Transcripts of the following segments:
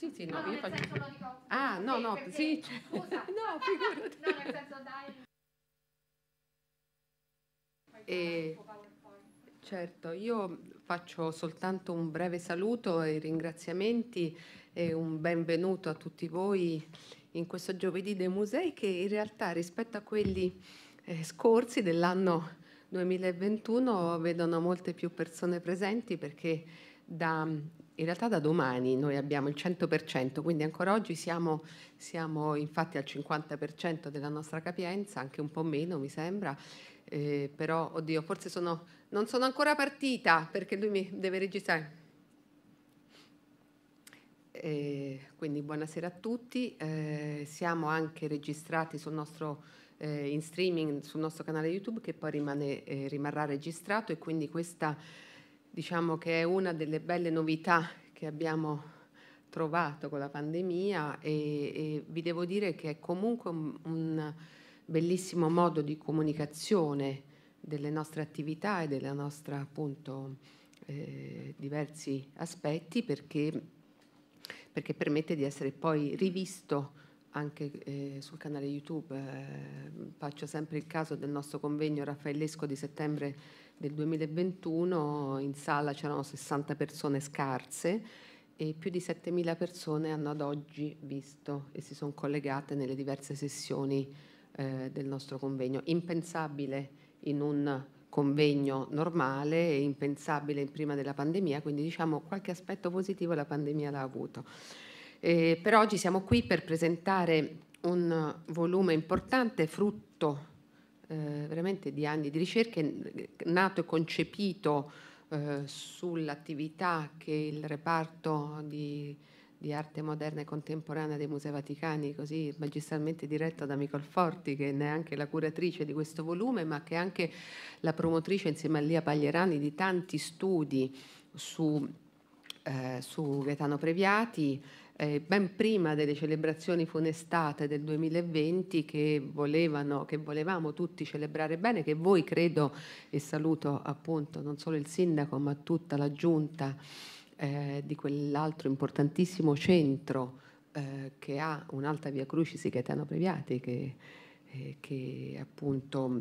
Sì, sì, no, ah, io faccio... senso lo dico. Ah, no, no, perché... sì. Scusa. no, figurati. no, nel senso dai. Eh, e... Certo, io faccio soltanto un breve saluto e ringraziamenti e un benvenuto a tutti voi in questo giovedì dei musei che in realtà rispetto a quelli eh, scorsi dell'anno 2021 vedono molte più persone presenti perché da in realtà da domani noi abbiamo il 100%, quindi ancora oggi siamo, siamo infatti al 50% della nostra capienza, anche un po' meno mi sembra, eh, però oddio, forse sono, non sono ancora partita perché lui mi deve registrare. Eh, quindi buonasera a tutti, eh, siamo anche registrati sul nostro eh, in streaming sul nostro canale YouTube che poi rimane, eh, rimarrà registrato e quindi questa diciamo che è una delle belle novità che abbiamo trovato con la pandemia e, e vi devo dire che è comunque un, un bellissimo modo di comunicazione delle nostre attività e della nostra appunto eh, diversi aspetti perché, perché, permette di essere poi rivisto anche eh, sul canale YouTube. Eh, faccio sempre il caso del nostro convegno raffaellesco di settembre del 2021 in sala c'erano 60 persone scarse e più di 7.000 persone hanno ad oggi visto e si sono collegate nelle diverse sessioni eh, del nostro convegno. Impensabile in un convegno normale e impensabile in prima della pandemia, quindi diciamo qualche aspetto positivo la pandemia l'ha avuto. Eh, per oggi siamo qui per presentare un volume importante frutto eh, veramente di anni di ricerche, nato e concepito eh, sull'attività che il reparto di, di, arte moderna e contemporanea dei Musei Vaticani, così magistralmente diretto da Micol Forti, che ne è anche la curatrice di questo volume, ma che è anche la promotrice insieme a Lia Paglierani di tanti studi su, eh, su Gaetano Previati eh, ben prima delle celebrazioni funestate del 2020 che, volevano, che volevamo tutti celebrare bene, che voi credo, e saluto appunto non solo il sindaco ma tutta la giunta eh, di quell'altro importantissimo centro eh, che ha un'alta via Crucis Gaetano Previati che, eh, che appunto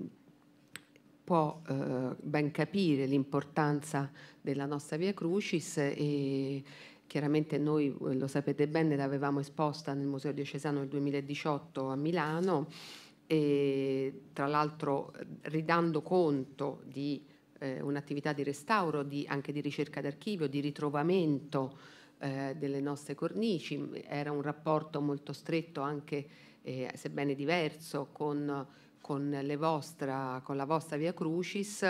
può eh, ben capire l'importanza della nostra via Crucis e, Chiaramente noi, eh, lo sapete bene, l'avevamo esposta nel Museo Diocesano nel 2018 a Milano, e, tra l'altro ridando conto di eh, un'attività di restauro, di, anche di ricerca d'archivio, di ritrovamento eh, delle nostre cornici. Era un rapporto molto stretto anche, eh, sebbene diverso, con, con, vostra, con la vostra Via Crucis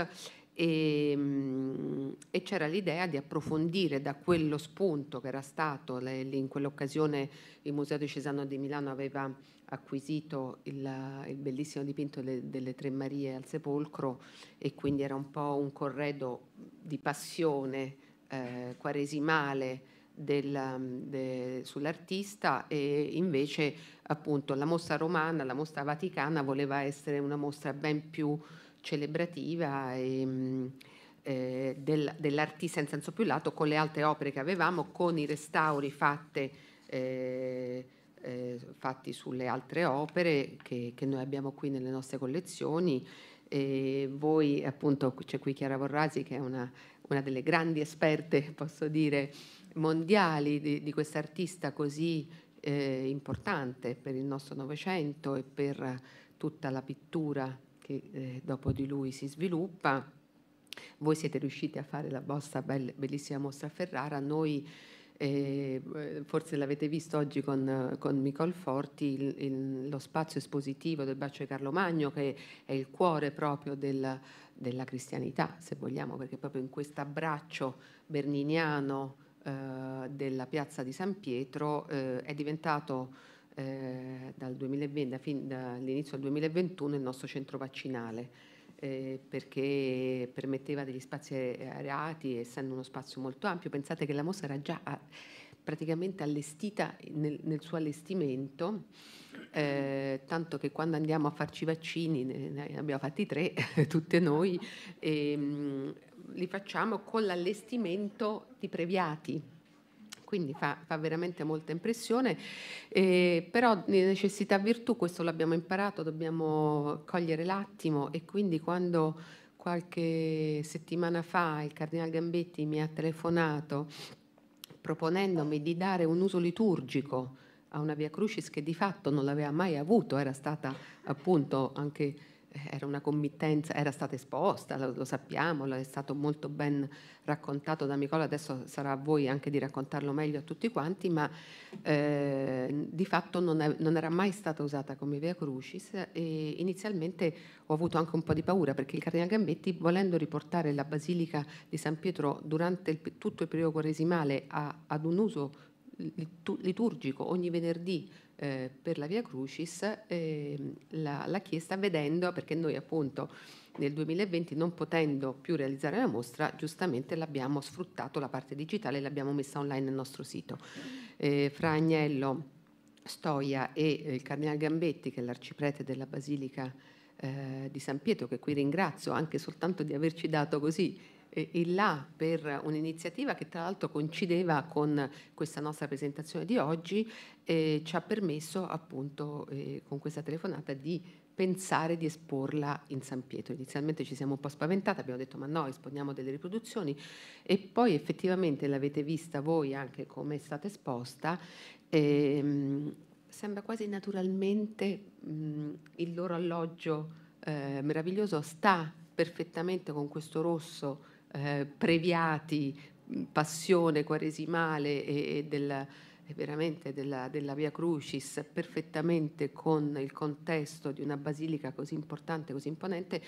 e, ehm, e c'era l'idea di approfondire da quello spunto che era stato, le, in quell'occasione il Museo di Cesano di Milano aveva acquisito il, il bellissimo dipinto delle, delle, Tre Marie al sepolcro e quindi era un po' un corredo di passione eh, quaresimale del, de, sull'artista e invece appunto la mostra romana, la mostra vaticana voleva essere una mostra ben più celebrativa e, mm, eh, del, dell'artista in senso più lato con le altre opere che avevamo, con i restauri fatte, eh, eh, fatti sulle altre opere che, che, noi abbiamo qui nelle nostre collezioni. E voi appunto c'è qui Chiara Borrasi che è una, una delle grandi esperte, posso dire, mondiali di, di artista così eh, importante per il nostro Novecento e per tutta la pittura che eh, dopo di lui si sviluppa. Voi siete riusciti a fare la vostra bell bellissima mostra a Ferrara, noi eh, eh forse l'avete visto oggi con, con Micol Forti, il, il, lo spazio espositivo del Bacio di Carlo Magno che è il cuore proprio del, della cristianità, se vogliamo, perché proprio in questo abbraccio berniniano eh, della piazza di San Pietro eh, è diventato eh, dal 2020, da dall'inizio del 2021 il nostro centro vaccinale eh, perché permetteva degli spazi areati, essendo uno spazio molto ampio. Pensate che la mostra era già a, ah, praticamente allestita nel, nel suo allestimento, eh, tanto che quando andiamo a farci i vaccini, ne, abbiamo fatti tre, tutte noi, e, ehm, mh, li facciamo con l'allestimento di Previati quindi fa, fa veramente molta impressione, eh, però di necessità virtù questo l'abbiamo imparato, dobbiamo cogliere l'attimo e quindi quando qualche settimana fa il Cardinale Gambetti mi ha telefonato proponendomi di dare un uso liturgico a una Via Crucis che di fatto non l'aveva mai avuto, era stata appunto anche eh, era una committenza, era stata esposta, lo, lo sappiamo, lo è stato molto ben raccontato da Nicola, adesso sarà a voi anche di raccontarlo meglio a tutti quanti, ma eh, di fatto non, è, non, era mai stata usata come via crucis e inizialmente ho avuto anche un po' di paura perché il Cardinale Gambetti, volendo riportare la Basilica di San Pietro durante il, tutto il periodo quaresimale ad un uso liturgico ogni venerdì eh, per la Via Crucis eh, la, la, chiesta vedendo, perché noi appunto nel 2020 non potendo più realizzare la mostra, giustamente l'abbiamo sfruttato la parte digitale e l'abbiamo messa online nel nostro sito. Eh, fra Agnello, Stoia e eh, il Cardinale Gambetti, che è l'arciprete della Basilica eh, di San Pietro, che qui ringrazio anche soltanto di averci dato così e là per un'iniziativa che tra l'altro coincideva con questa nostra presentazione di oggi eh, ci ha permesso appunto eh, con questa telefonata di pensare di esporla in San Pietro. Inizialmente ci siamo un po' spaventati, abbiamo detto ma no, esponiamo delle riproduzioni e poi effettivamente l'avete vista voi anche come è stata esposta. Ehm, sembra quasi naturalmente mh, il loro alloggio eh, meraviglioso sta perfettamente con questo rosso eh, previati, passione quaresimale e, e del, veramente della, della, Via Crucis perfettamente con il contesto di una basilica così importante, così imponente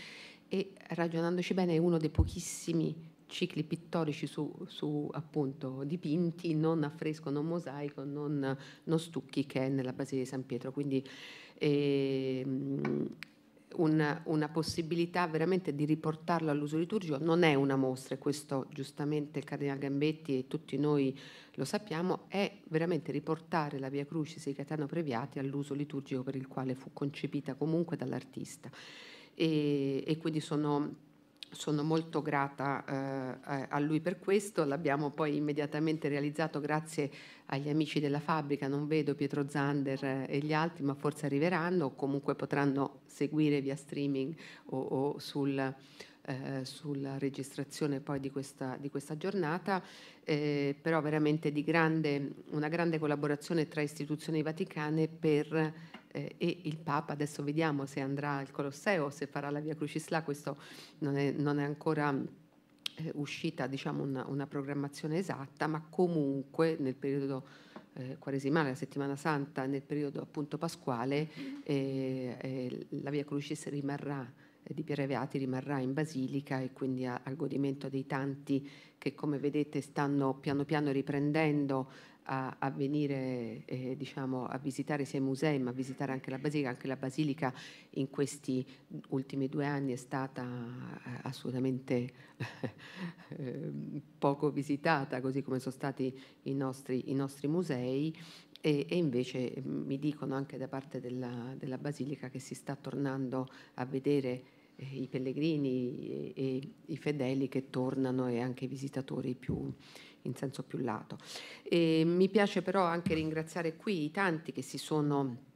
e ragionandoci bene è uno dei pochissimi cicli pittorici su, su appunto dipinti, non a fresco, non mosaico, non, non stucchi che è nella Basilica di San Pietro. Quindi eh, una, una possibilità veramente di riportarlo all'uso liturgico. Non è una mostra, e questo giustamente il Cardinale Gambetti e tutti noi lo sappiamo, è veramente riportare la Via Crucis e i Catano Previati all'uso liturgico per il quale fu concepita comunque dall'artista. E, e quindi sono sono molto grata eh, a lui per questo, l'abbiamo poi immediatamente realizzato grazie agli amici della fabbrica, non vedo Pietro Zander e gli altri, ma forse arriveranno o comunque potranno seguire via streaming o, o sul, eh, sulla registrazione poi di questa, di questa giornata, eh, però veramente di grande, una grande collaborazione tra istituzioni vaticane per eh, e il Papa, adesso vediamo se andrà al Colosseo, se farà la via Crucis là, questo non è, non è ancora eh, uscita diciamo, una, una, programmazione esatta, ma comunque nel periodo eh, quaresimale, la settimana santa, nel periodo appunto pasquale, eh, eh, la Via Crucis rimarrà eh, di Piero Veati rimarrà in Basilica e quindi a, al godimento dei tanti che come vedete stanno piano piano riprendendo a, a venire eh, diciamo, a visitare sia i musei ma a visitare anche la Basilica. Anche la Basilica in questi ultimi due anni è stata eh, assolutamente ehm, poco visitata, così come sono stati i nostri, i nostri musei. E, e, invece mm, mi dicono anche da parte della, della Basilica che si sta tornando a vedere eh, i pellegrini e, e, i fedeli che tornano e anche i visitatori più, in senso più lato. E mi piace però anche ringraziare qui i tanti che si sono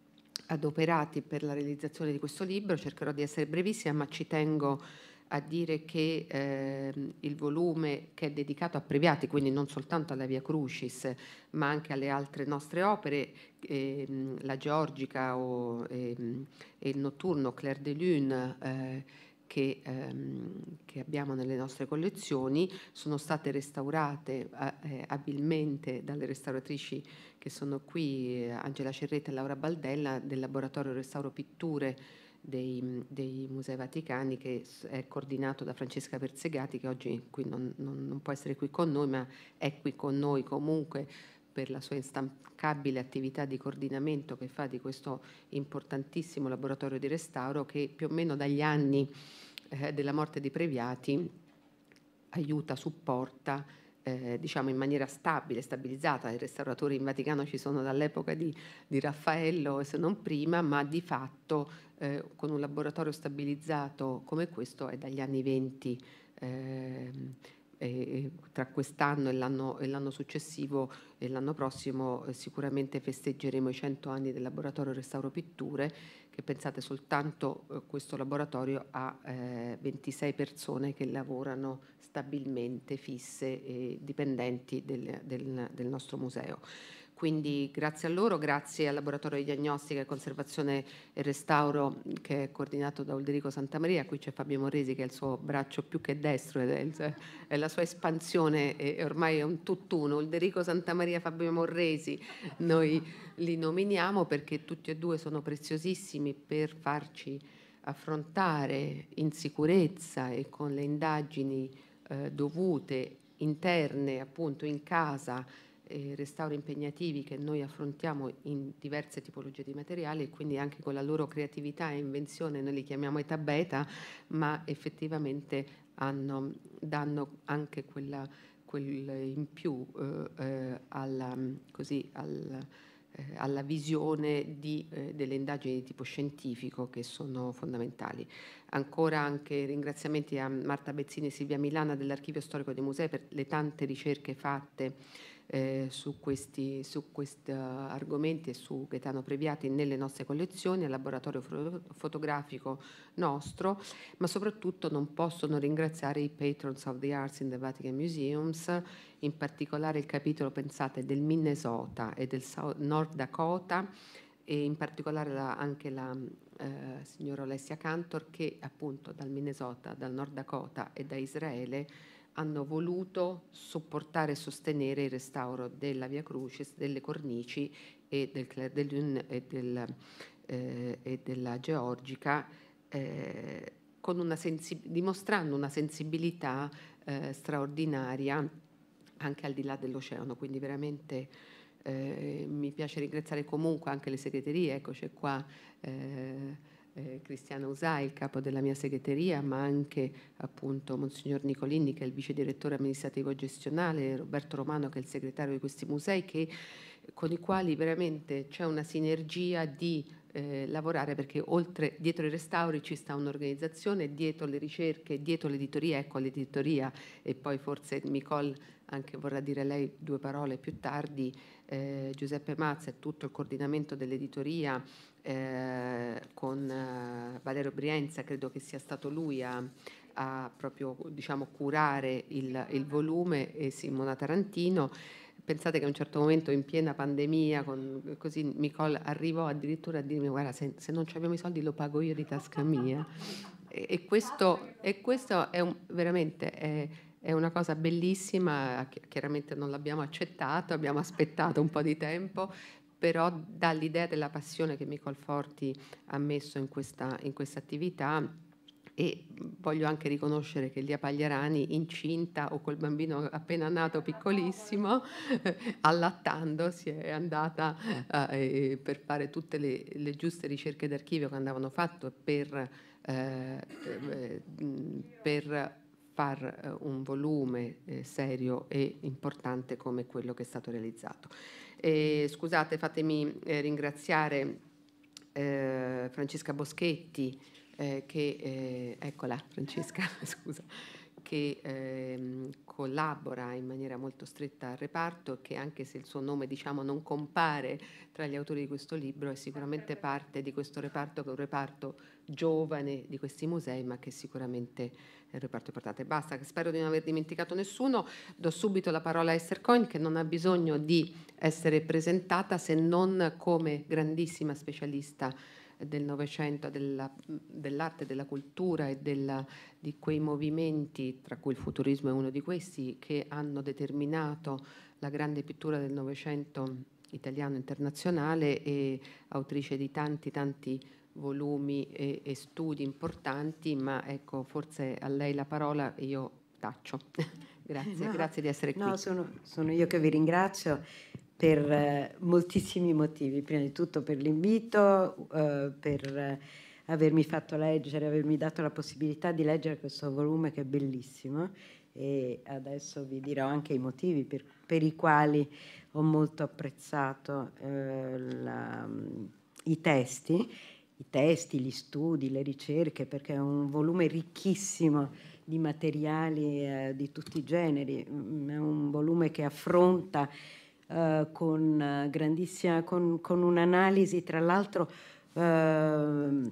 adoperati per la realizzazione di questo libro, cercherò di essere brevissima, ma ci tengo a dire che eh, il volume che è dedicato a Previati, quindi non soltanto alla Via Crucis, ma anche alle altre nostre opere, ehm, la Georgica o, ehm, e il Notturno, Claire de Lune, eh, che, ehm, che, abbiamo nelle nostre collezioni sono state restaurate eh, eh abilmente dalle restauratrici che sono qui, eh, Angela Cerretta e Laura Baldella, del laboratorio Restauro Pitture dei, dei, Musei Vaticani, che è coordinato da Francesca Persegati, che oggi non, non, non può essere qui con noi, ma è qui con noi comunque per la sua instancabile attività di coordinamento che fa di questo importantissimo laboratorio di restauro che più o meno dagli anni eh, della morte di Previati aiuta, supporta eh, diciamo in maniera stabile, stabilizzata. I restauratori in Vaticano ci sono dall'epoca di, di, Raffaello, se non prima, ma di fatto eh, con un laboratorio stabilizzato come questo è dagli anni 20. Eh, eh, tra quest'anno e l'anno, successivo e l'anno prossimo eh, sicuramente festeggeremo i 100 anni del laboratorio Restauro Pitture, che pensate soltanto eh, questo laboratorio ha 26 eh, persone che lavorano stabilmente, fisse e dipendenti del, del, del nostro museo quindi grazie a loro, grazie al laboratorio di diagnostica e conservazione e restauro che è coordinato da Ulderico Santamaria, qui c'è Fabio Moresi che è il suo braccio più che destro, è, il, è la sua espansione, è, è ormai è un tutt'uno, Ulderico Santamaria, e Fabio Morresi, noi li nominiamo perché tutti e due sono preziosissimi per farci affrontare in sicurezza e con le indagini eh, dovute interne appunto in casa eh, restauri impegnativi che noi affrontiamo in diverse tipologie di materiali e quindi anche con la loro creatività e invenzione noi li chiamiamo età beta, ma effettivamente hanno, danno anche quella, quel in più eh, eh, alla, così, al, eh, alla visione di, eh, delle indagini di tipo scientifico che sono fondamentali. Ancora anche ringraziamenti a Marta Bezzini e Silvia Milana dell'Archivio Storico dei Musei per le tante ricerche fatte eh, su, questi, su questi eh, argomenti e su Gaetano Previati nelle nostre collezioni, al laboratorio fotografico nostro, ma soprattutto non possono ringraziare i Patrons of the Arts in the Vatican Museums, in particolare il capitolo, pensate, del Minnesota e del South North Dakota, e in particolare la, anche la eh, signora Alessia Cantor che appunto dal Minnesota, dal Nord Dakota e da Israele hanno voluto supportare e sostenere il restauro della Via Crucis, delle cornici e, del, del, e, del, eh, e della Georgica, eh, una dimostrando una sensibilità eh, straordinaria anche al di là dell'oceano, quindi veramente eh, mi piace ringraziare comunque anche le segreterie, eccoci c'è qua eh, eh, Cristiana Usai, il capo della mia segreteria, ma anche appunto Monsignor Nicolini che è il vice direttore amministrativo gestionale, Roberto Romano che è il segretario di questi musei, che, con i quali veramente c'è una sinergia di eh, lavorare perché oltre, dietro i restauri ci sta un'organizzazione, dietro le ricerche, dietro l'editoria, ecco l'editoria e poi forse Nicole anche vorrà dire lei due parole più tardi, eh, Giuseppe Mazza e tutto il coordinamento dell'editoria eh, con eh, Valerio Brienza, credo che sia stato lui a, a proprio diciamo, curare il, il volume e Simona Tarantino pensate che a un certo momento in piena pandemia, con, così Nicole arrivò addirittura a dirmi guarda se, se non abbiamo i soldi lo pago io di tasca mia. E, e, questo, e questo, è un, veramente... È, è una cosa bellissima, chiaramente non l'abbiamo accettato, abbiamo aspettato un po' di tempo, però dall'idea della passione che Nicole Forti ha messo in questa, in questa attività e voglio anche riconoscere che Lia Pagliarani, incinta o col bambino appena nato piccolissimo, allattando, si è andata eh, eh per fare tutte le, le giuste ricerche d'archivio che andavano fatte per, eh, eh, per far eh, un volume serio e importante come quello che è stato realizzato. E, scusate, fatemi ringraziare eh, Francesca Boschetti eh, che, eh, eccola Francesca, scusa, che ehm, collabora in maniera molto stretta al reparto e che anche se il suo nome diciamo, non compare tra gli autori di questo libro è sicuramente parte di questo reparto che è un reparto giovane di questi musei ma che sicuramente è un reparto importante. Basta, spero di non aver dimenticato nessuno, do subito la parola a Esther Coin che non ha bisogno di essere presentata se non come grandissima specialista del Novecento dell'arte, della cultura e della, di quei movimenti, tra cui il futurismo è uno di questi, che hanno determinato la grande pittura del Novecento italiano internazionale e autrice di tanti tanti volumi e, e studi importanti, ma ecco, forse a lei la parola e io taccio. grazie, no, grazie di essere qui. No, sono, sono io che vi ringrazio per eh, moltissimi motivi, prima di tutto per l'invito, eh, per eh, avermi fatto leggere, avermi dato la possibilità di leggere questo volume che è bellissimo e adesso vi dirò anche i motivi per, per i quali ho molto apprezzato eh, la, mm, i testi, i testi, gli studi, le ricerche, perché è un volume ricchissimo di materiali eh, di tutti i generi, mm, è un volume che affronta eh, con, eh, grandissima, con, con un'analisi, tra l'altro ehm,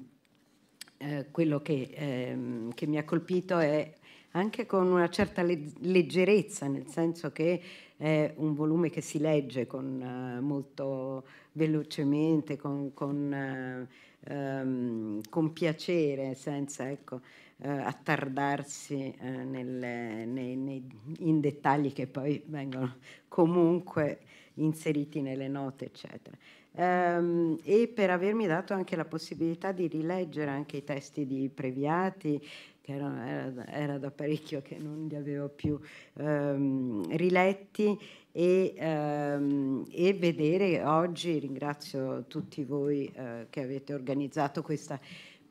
eh, quello che, ehm, che, mi ha colpito è anche con una certa leggerezza, nel senso che è un volume che si legge con, eh, molto velocemente, con, con, eh, ehm, con piacere, senza ecco, eh, attardarsi eh, nelle, nei, nei, in dettagli che poi vengono comunque inseriti nelle note, eccetera. Um, e per avermi dato anche la possibilità di rileggere anche i testi di Previati, che erano, era, era, da parecchio che non li avevo più um, riletti, e, um, e, vedere oggi, ringrazio tutti voi uh, che avete organizzato questa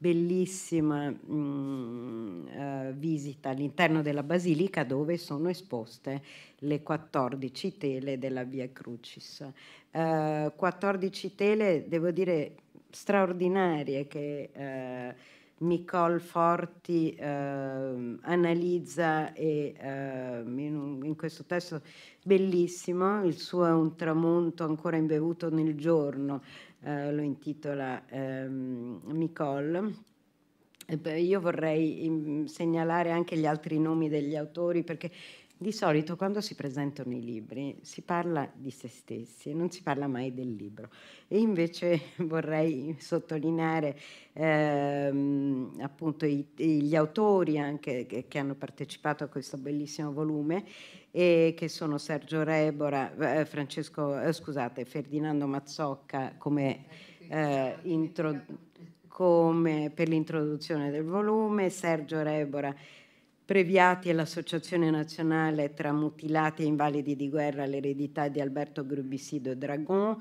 bellissima mh, mm, eh, uh, visita all'interno della basilica dove sono esposte le 14 tele della Via Crucis. Uh, eh, 14 tele, devo dire, straordinarie che uh, Nicole Forti analizza e, in, in questo testo bellissimo, il suo è un tramonto ancora imbevuto nel giorno, eh, lo intitola ehm, Nicole. Io vorrei mm, segnalare anche gli altri nomi degli autori perché di solito quando si presentano i libri si parla di se stessi e non si parla mai del libro. E invece vorrei sottolineare ehm, appunto i, gli autori anche che, che, hanno partecipato a questo bellissimo volume e che sono Sergio Rebora, eh, Francesco, eh, scusate, Ferdinando Mazzocca come, eh, intro, come per l'introduzione del volume, Sergio Rebora Previati e l'Associazione Nazionale tra Mutilati e Invalidi di Guerra, l'eredità di Alberto Grubisido e Dragon,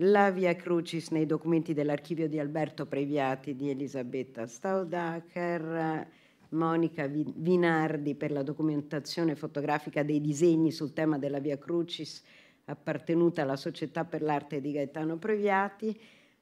la Via Crucis nei documenti dell'archivio di Alberto Previati di Elisabetta Staudacher, Monica Vinardi per la documentazione fotografica dei disegni sul tema della Via Crucis appartenuta alla Società per l'Arte di Gaetano Previati,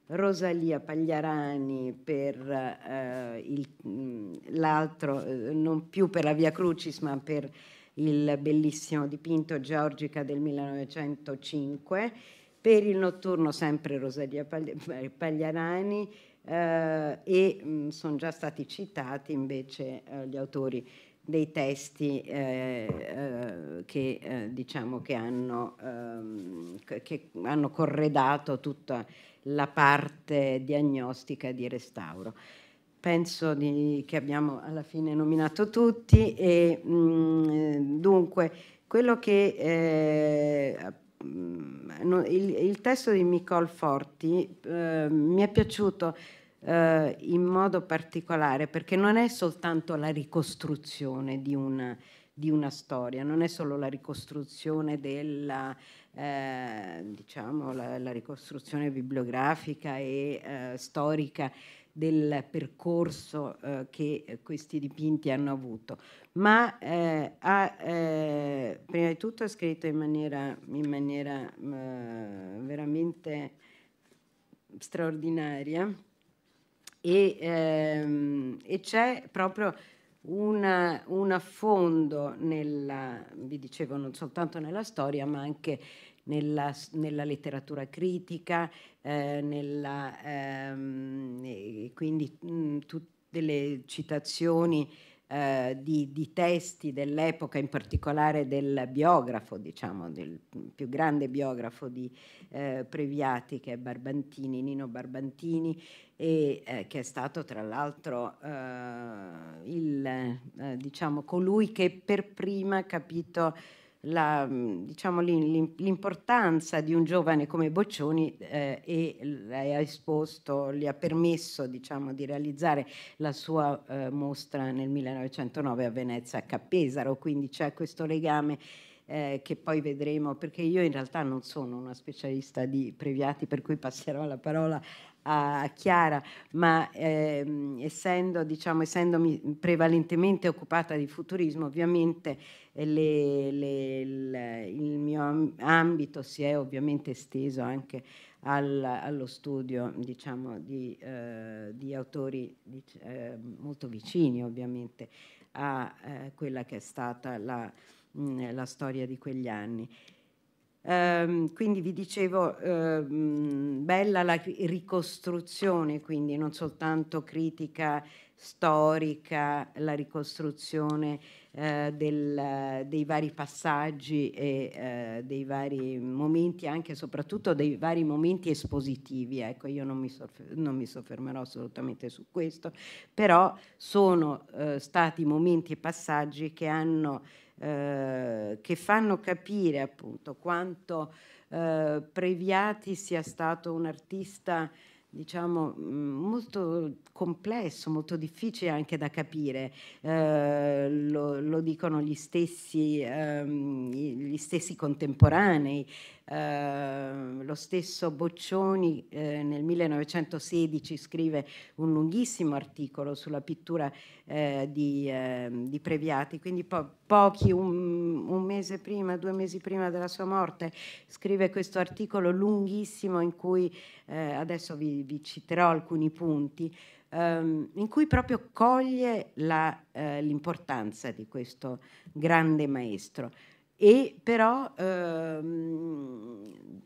Rosalia Pagliarani per eh, il, mm, l'altro, eh, non più per la Via Crucis, ma per il bellissimo dipinto Georgica del 1905, per il notturno sempre Rosalia eh, Pagliarani eh, e mm, sono già stati citati invece eh, gli autori dei testi eh, eh che, eh, diciamo che, hanno, ehm, che hanno corredato tutta la parte diagnostica di restauro penso di, che abbiamo alla fine nominato tutti e mh, mm, dunque quello che eh, Mm, eh, il, il testo di Nicole Forti eh, mi è piaciuto eh, in modo particolare perché non è soltanto la ricostruzione di una, di una storia, non è solo la ricostruzione della, eh, diciamo, la, la, ricostruzione bibliografica e eh, storica del percorso eh, che eh, questi dipinti hanno avuto, ma eh, ha eh, prima di tutto scritto in maniera, in maniera mm, veramente straordinaria e, ehm, e c'è proprio una, un affondo nella, vi dicevo, non soltanto nella storia, ma anche nella, nella letteratura critica, eh, nella, ehm, quindi mh, mm, tutte le citazioni eh, di, di, testi dell'epoca, in particolare del biografo, diciamo, del più grande biografo di eh, Previati, che è Barbantini, Nino Barbantini, e, eh, che è stato tra l'altro eh, il, eh, diciamo, colui che per prima ha capito la, diciamo, l'importanza di un giovane come Boccioni eh, e ha esposto, gli ha permesso diciamo, di realizzare la sua eh, mostra nel 1909 a Venezia a Cappesaro, quindi c'è questo legame eh, che poi vedremo, perché io in realtà non sono una specialista di Previati, per cui passerò la parola a Chiara, ma ehm, essendo, diciamo, essendomi prevalentemente occupata di futurismo, ovviamente le, eh, le, le, il mio ambito si è ovviamente esteso anche al, allo studio diciamo, di, eh, di, autori di, eh, molto vicini ovviamente a eh, quella che è stata la, mh, mm, la storia di quegli anni. Ehm, quindi vi dicevo, ehm, bella la ricostruzione, quindi non soltanto critica storica, la ricostruzione eh, del, dei vari passaggi e eh, dei vari momenti, anche e soprattutto dei vari momenti espositivi. Ecco, io non mi, soffer- non mi soffermerò assolutamente su questo, però sono eh, stati momenti e passaggi che hanno eh, che fanno capire appunto quanto eh, Previati sia stato un artista diciamo mm, molto complesso, molto difficile anche da capire, eh, lo, lo, dicono gli stessi, ehm, gli stessi contemporanei, Ehm, lo stesso Boccioni eh, nel 1916 scrive un lunghissimo articolo sulla pittura eh, di, ehm, di, Previati, quindi po- pochi, un, un, mese prima, due mesi prima della sua morte, scrive questo articolo lunghissimo in cui eh, adesso vi, vi, citerò alcuni punti. Ehm, in cui proprio coglie la, eh, l'importanza di questo grande maestro e però ehm,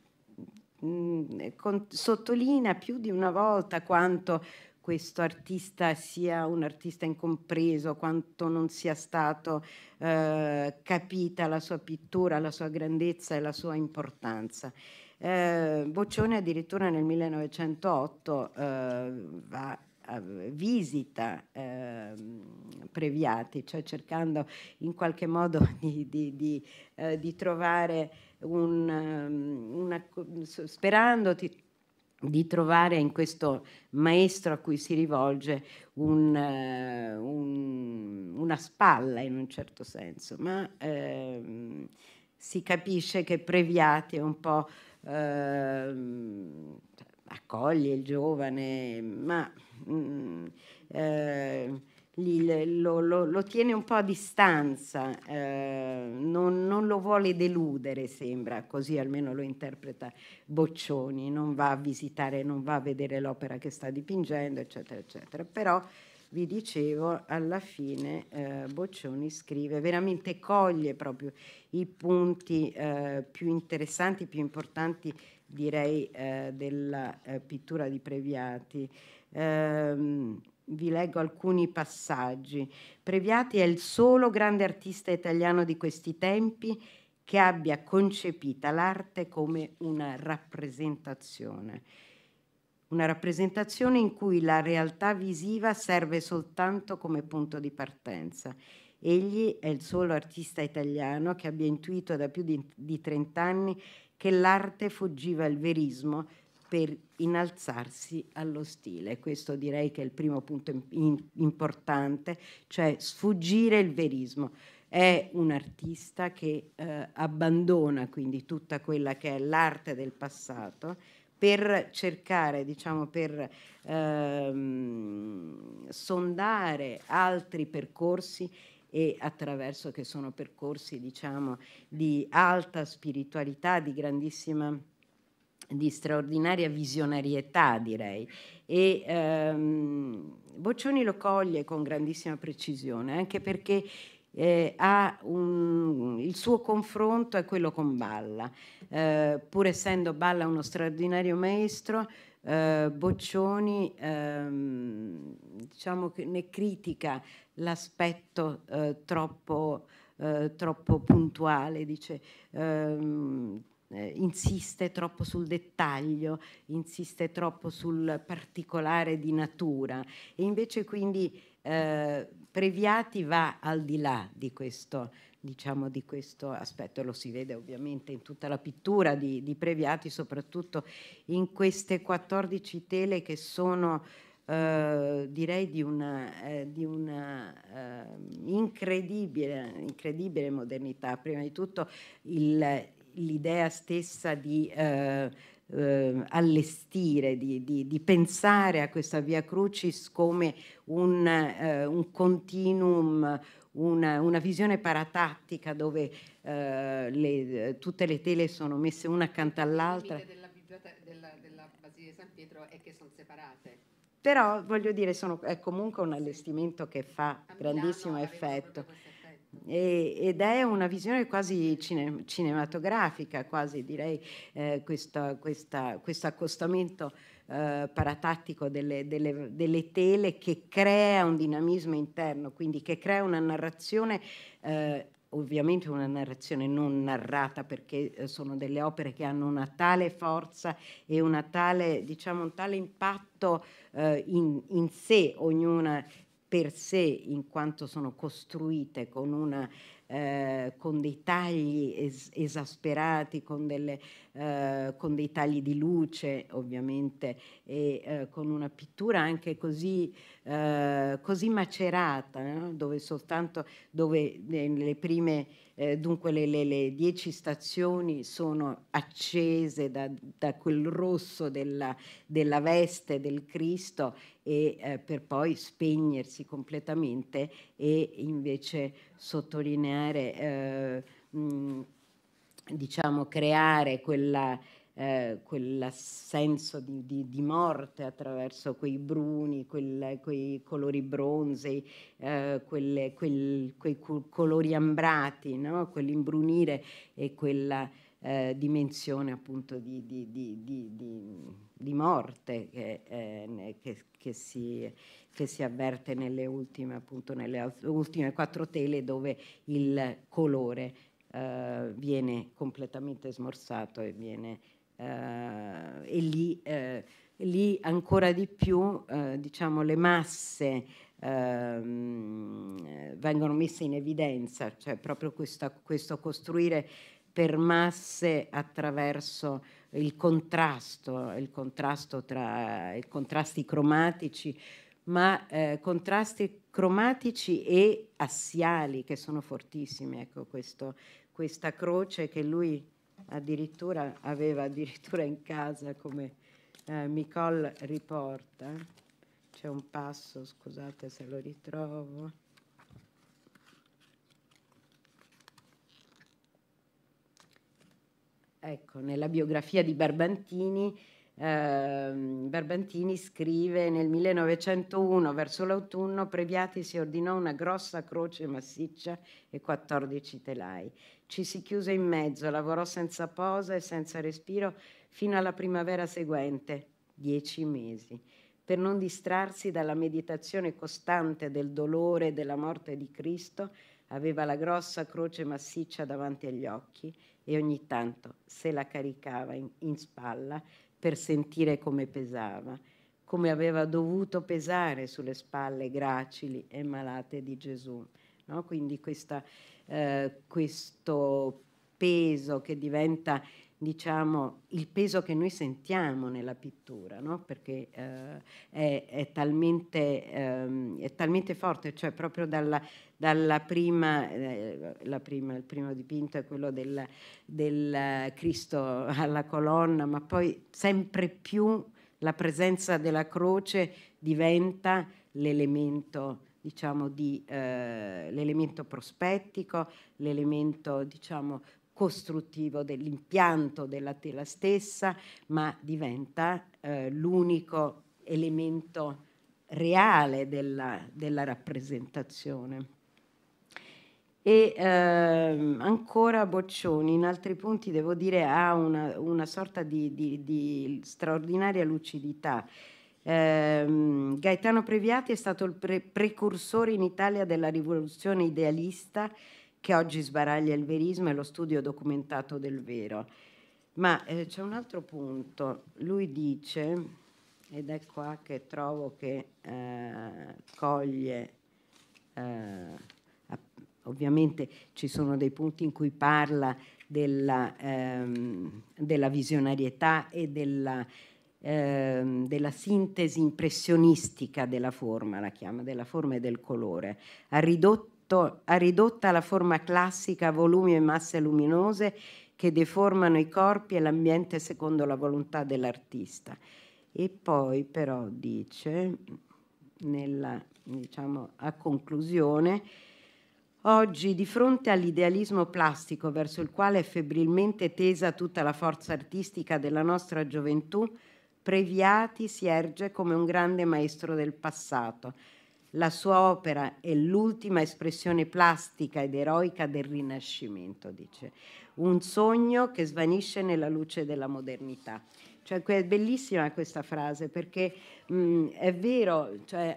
mm, con, sottolinea più di una volta quanto questo artista sia un artista incompreso, quanto non sia stato eh, capita la sua pittura, la sua grandezza e la sua importanza. Eh, Boccione addirittura nel 1908 eh, va eh, visita eh, Previati, cioè cercando in qualche modo di, di, di, eh, di trovare un, ehm, una, sperando di trovare in questo maestro a cui si rivolge un, eh, un, una spalla in un certo senso, ma ehm, si capisce che Previati è un po' ehm, accoglie il giovane, ma mh, mm, eh, lo, lo, lo, tiene un po' a distanza, eh, non, non, lo vuole deludere, sembra, così almeno lo interpreta Boccioni, non va a visitare, non va a vedere l'opera che sta dipingendo, eccetera, eccetera. Però vi dicevo, alla fine eh, Boccioni scrive, veramente coglie proprio i punti eh, più interessanti, più importanti direi eh, della eh, pittura di Previati. Ehm, vi leggo alcuni passaggi. Previati è il solo grande artista italiano di questi tempi che abbia concepita l'arte come una rappresentazione, una rappresentazione in cui la realtà visiva serve soltanto come punto di partenza. Egli è il solo artista italiano che abbia intuito da più di, di 30 anni che l'arte fuggiva il verismo per innalzarsi allo stile. Questo direi che è il primo punto in, importante, cioè sfuggire il verismo. È un artista che eh, abbandona quindi tutta quella che è l'arte del passato per cercare, diciamo, per ehm, sondare altri percorsi e attraverso che sono percorsi diciamo, di alta spiritualità, di grandissima di straordinaria visionarietà, direi. E ehm, Boccioni lo coglie con grandissima precisione, anche perché eh, un, il suo confronto è quello con Balla. Eh, pur essendo Balla uno straordinario maestro, eh, Boccioni ehm, diciamo ne critica l'aspetto eh, troppo, eh, troppo, puntuale, dice, ehm, eh, insiste troppo sul dettaglio, insiste troppo sul particolare di natura e invece quindi eh, Previati va al di là di questo, diciamo, di questo aspetto, lo si vede ovviamente in tutta la pittura di, di Previati, soprattutto in queste 14 tele che sono eh, direi di una, eh, di una eh, incredibile, incredibile, modernità. Prima di tutto il, l'idea stessa di eh, allestire, di, di, di, pensare a questa via Crucis come un, un continuum, una, una, visione paratattica dove eh, le, tutte le tele sono messe una accanto all'altra. Il limite della, della, della Basile di San Pietro è che sono separate. Però voglio dire, sono, è comunque un allestimento che fa grandissimo effetto. ed è una visione quasi cine, cinematografica, quasi direi, eh, questa, questa, questo accostamento eh, paratattico delle, delle, delle, tele che crea un dinamismo interno, quindi che crea una narrazione eh, ovviamente una narrazione non narrata perché eh, sono delle opere che hanno una tale forza e una tale, diciamo, un tale impatto eh, in, in, sé, ognuna per sé in quanto sono costruite con una eh, con dei tagli es- esasperati, con, delle, eh, con, dei tagli di luce ovviamente e eh, con una pittura anche così, eh, così macerata, no? dove soltanto dove le prime, eh, dunque le, le, le, dieci stazioni sono accese da, da quel rosso della, della veste del Cristo e eh, per poi spegnersi completamente e invece sottolineare, eh, mh, diciamo, creare quella, eh, quel senso di, di, di, morte attraverso quei bruni, quel, quei colori bronzei, eh, quelle, quel, quei colori ambrati, no? quell'imbrunire e quella eh, dimensione appunto di, di, di, di morte che, eh, che, che, si, che, si, avverte nelle ultime, appunto, nelle ultime quattro tele dove il colore eh, viene completamente smorzato e, viene, eh, e lì, eh, lì, ancora di più eh, diciamo, le masse ehm, vengono messe in evidenza, cioè proprio questa, questo costruire permasse attraverso il contrasto, il contrasto tra i contrasti cromatici, ma eh, contrasti cromatici e assiali che sono fortissimi. Ecco questo, questa croce che lui addirittura aveva addirittura in casa come eh, Nicole riporta. C'è un passo, scusate se lo ritrovo. ecco, nella biografia di Barbantini, eh, Barbantini scrive nel 1901 verso l'autunno Previati si ordinò una grossa croce massiccia e 14 telai. Ci si chiuse in mezzo, lavorò senza posa e senza respiro fino alla primavera seguente, dieci mesi per non distrarsi dalla meditazione costante del dolore e della morte di Cristo, Aveva la grossa croce massiccia davanti agli occhi e ogni tanto se la caricava in, in spalla per sentire come pesava, come aveva dovuto pesare sulle spalle gracili e malate di Gesù. No? Quindi questa, eh, questo peso che diventa diciamo, il peso che noi sentiamo nella pittura, no? perché eh, è, è, talmente, ehm, è, talmente, forte, cioè proprio dalla, dalla prima, eh, prima, il primo dipinto è quello del, del, Cristo alla colonna, ma poi sempre più la presenza della croce diventa l'elemento diciamo, di, eh, prospettico, l'elemento diciamo, costruttivo dell'impianto della tela stessa, ma diventa eh, l'unico elemento reale della, della rappresentazione. E ehm, ancora Boccioni, in altri punti devo dire ha una, una sorta di, di, di, straordinaria lucidità. Ehm, Gaetano Previati è stato il pre- precursore in Italia della rivoluzione idealista che oggi sbaraglia il verismo e lo studio documentato del vero. Ma eh, c'è un altro punto, lui dice, ed è qua che trovo che eh, coglie, eh, ovviamente ci sono dei punti in cui parla della, ehm, della visionarietà e della, ehm, della sintesi impressionistica della forma, la chiama, della forma e del colore. Ha ridotto ha ridotta la forma classica a volumi e masse luminose che deformano i corpi e l'ambiente secondo la volontà dell'artista. E poi però dice, nella, diciamo, a conclusione, Oggi, di fronte all'idealismo plastico verso il quale è febbrilmente tesa tutta la forza artistica della nostra gioventù, Previati si erge come un grande maestro del passato, la sua opera è l'ultima espressione plastica ed eroica del Rinascimento, dice. Un sogno che svanisce nella luce della modernità. Cioè, è bellissima questa frase perché mh, è vero, cioè,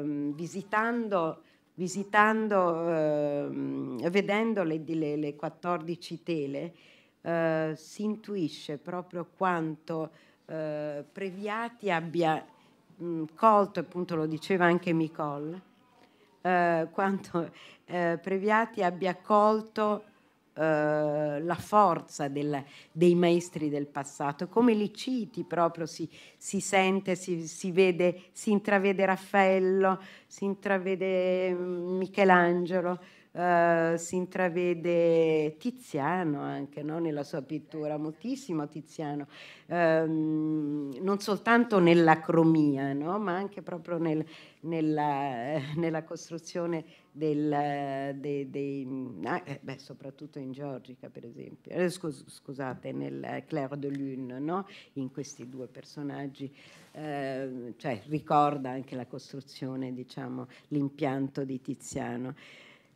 eh, visitando, visitando eh, vedendo le, le, le, 14 tele, eh, si intuisce proprio quanto eh, Previati abbia Mm, colto, appunto lo diceva anche Micol, eh, quanto eh, Previati abbia colto eh, la forza del, dei maestri del passato, come li citi proprio, si, si sente, si, si, vede, si intravede Raffaello, si intravede mm, Michelangelo, eh, si intravede Tiziano anche no? nella sua pittura, moltissimo Tiziano, ehm, non soltanto nell'acromia, no? ma anche proprio nel, nella, eh, nella, costruzione del, dei, dei mm, ah, eh, beh, soprattutto in Georgica, per esempio, eh, scus- scusate, nel Claire de Lune, no? in questi due personaggi, ehm, cioè ricorda anche la costruzione, diciamo, l'impianto di Tiziano.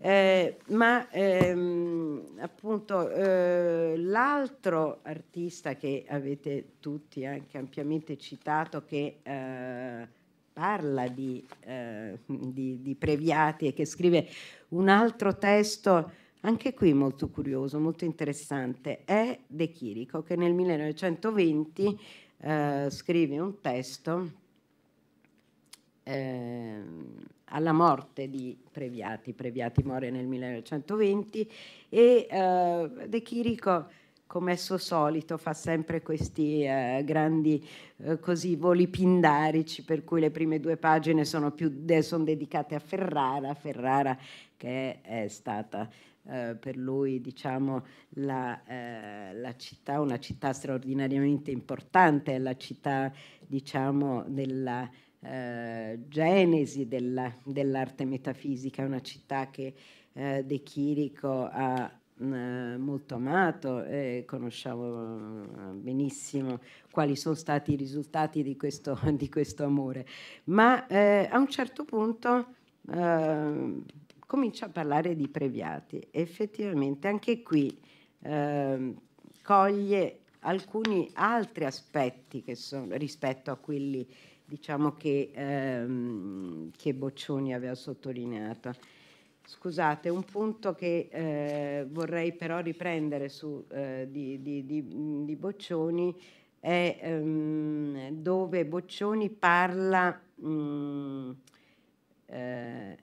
Eh, ma ehm, appunto eh, l'altro artista che avete tutti anche ampiamente citato che eh, parla di, eh, di, di, Previati e che scrive un altro testo anche qui molto curioso, molto interessante, è De Chirico che nel 1920 eh, scrive un testo ehm, alla morte di Previati. Previati muore nel 1920 e eh, De Chirico, come è suo solito, fa sempre questi eh, grandi eh, così, voli pindarici, per cui le prime due pagine sono, de- sono dedicate a Ferrara, Ferrara che è stata eh, per lui diciamo, la, uh, la, città, una città straordinariamente importante, la città diciamo, della eh, genesi della, dell'arte metafisica, una città che eh, De Chirico ha mm, eh, molto amato e conosciamo eh, benissimo quali sono stati i risultati di questo, di questo amore. Ma eh, a un certo punto eh, comincia a parlare di previati. Effettivamente anche qui eh, coglie alcuni altri aspetti sono, rispetto a quelli diciamo che, ehm, che Boccioni aveva sottolineato. Scusate, un punto che eh, vorrei però riprendere su, eh, di, di, di, di, Boccioni è ehm, dove Boccioni parla, mh, mm, eh,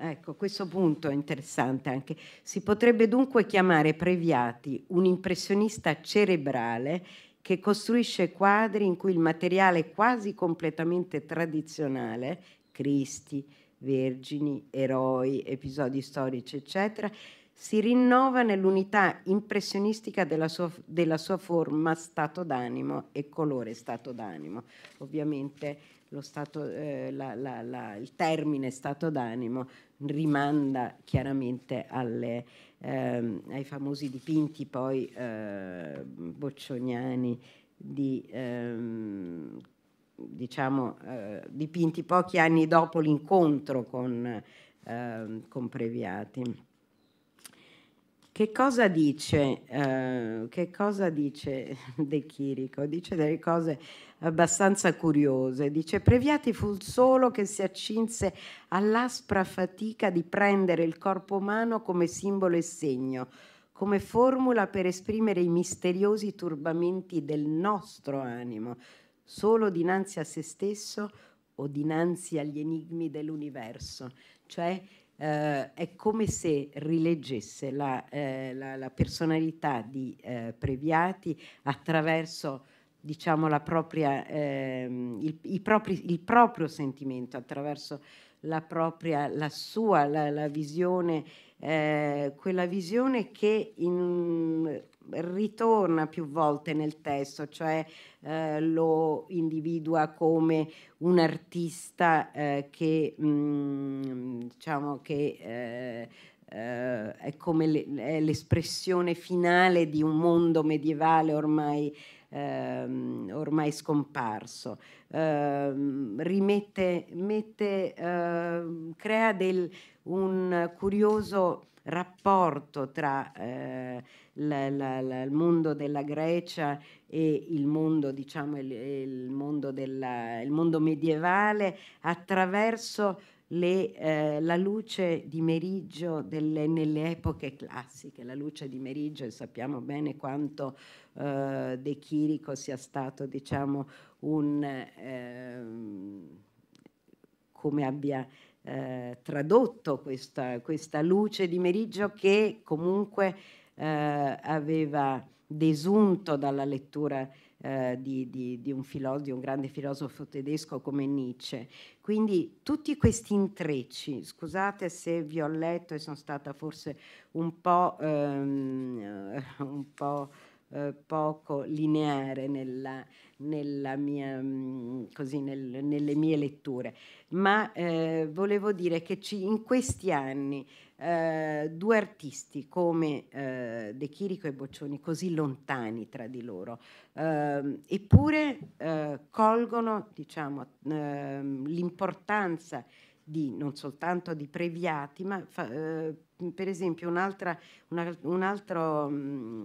ecco questo punto è interessante anche, si potrebbe dunque chiamare Previati un impressionista cerebrale che costruisce quadri in cui il materiale quasi completamente tradizionale, Cristi, vergini, eroi, episodi storici, eccetera, si rinnova nell'unità impressionistica della sua, della sua, forma, stato d'animo e colore stato d'animo. Ovviamente stato, eh, la, la, la, il termine stato d'animo rimanda chiaramente alle ehm, ai famosi dipinti poi eh, boccioniani di, ehm, diciamo, eh, dipinti pochi anni dopo l'incontro con, ehm, con Previati. Che cosa dice, eh, che cosa dice De Chirico? Dice delle cose abbastanza curiose. Dice: Previati fu il solo che si accinse all'aspra fatica di prendere il corpo umano come simbolo e segno, come formula per esprimere i misteriosi turbamenti del nostro animo, solo dinanzi a se stesso o dinanzi agli enigmi dell'universo. Cioè, eh, è come se rileggesse la, eh, la, la personalità di eh, Previati attraverso diciamo, propria, ehm, il, il, propri, il, proprio sentimento, attraverso la, propria, la sua, la, visione, eh, quella visione che in ritorna più volte nel testo, cioè eh, lo individua come un artista eh, che, mh, mm, diciamo che eh, eh, è come le, è l'espressione finale di un mondo medievale ormai, ehm, ormai scomparso. Eh, rimette, mette, eh, crea del, un curioso rapporto tra eh, la, la, il mondo della Grecia e il mondo, diciamo, il, il, mondo della, il mondo medievale attraverso le, eh, la luce di meriggio delle, nelle epoche classiche, la luce di meriggio e sappiamo bene quanto eh, De Chirico sia stato diciamo un ehm, come abbia eh, tradotto questa, questa, luce di Meriggio che comunque eh, aveva desunto dalla lettura eh, di, di, di, un filo- di, un grande filosofo tedesco come Nietzsche. Quindi tutti questi intrecci, scusate se vi ho letto e sono stata forse un po'... Ehm, un po' Eh, poco lineare nella, nella mia, mm, così, nel, nelle mie letture, ma eh, volevo dire che ci, in questi anni eh, due artisti come eh, De Chirico e Boccioni, così lontani tra di loro, ehm, eppure eh, colgono diciamo, ehm, l'importanza di, non soltanto di Previati, ma fa, eh, per esempio un'altra, una, un altro... Mh, mm,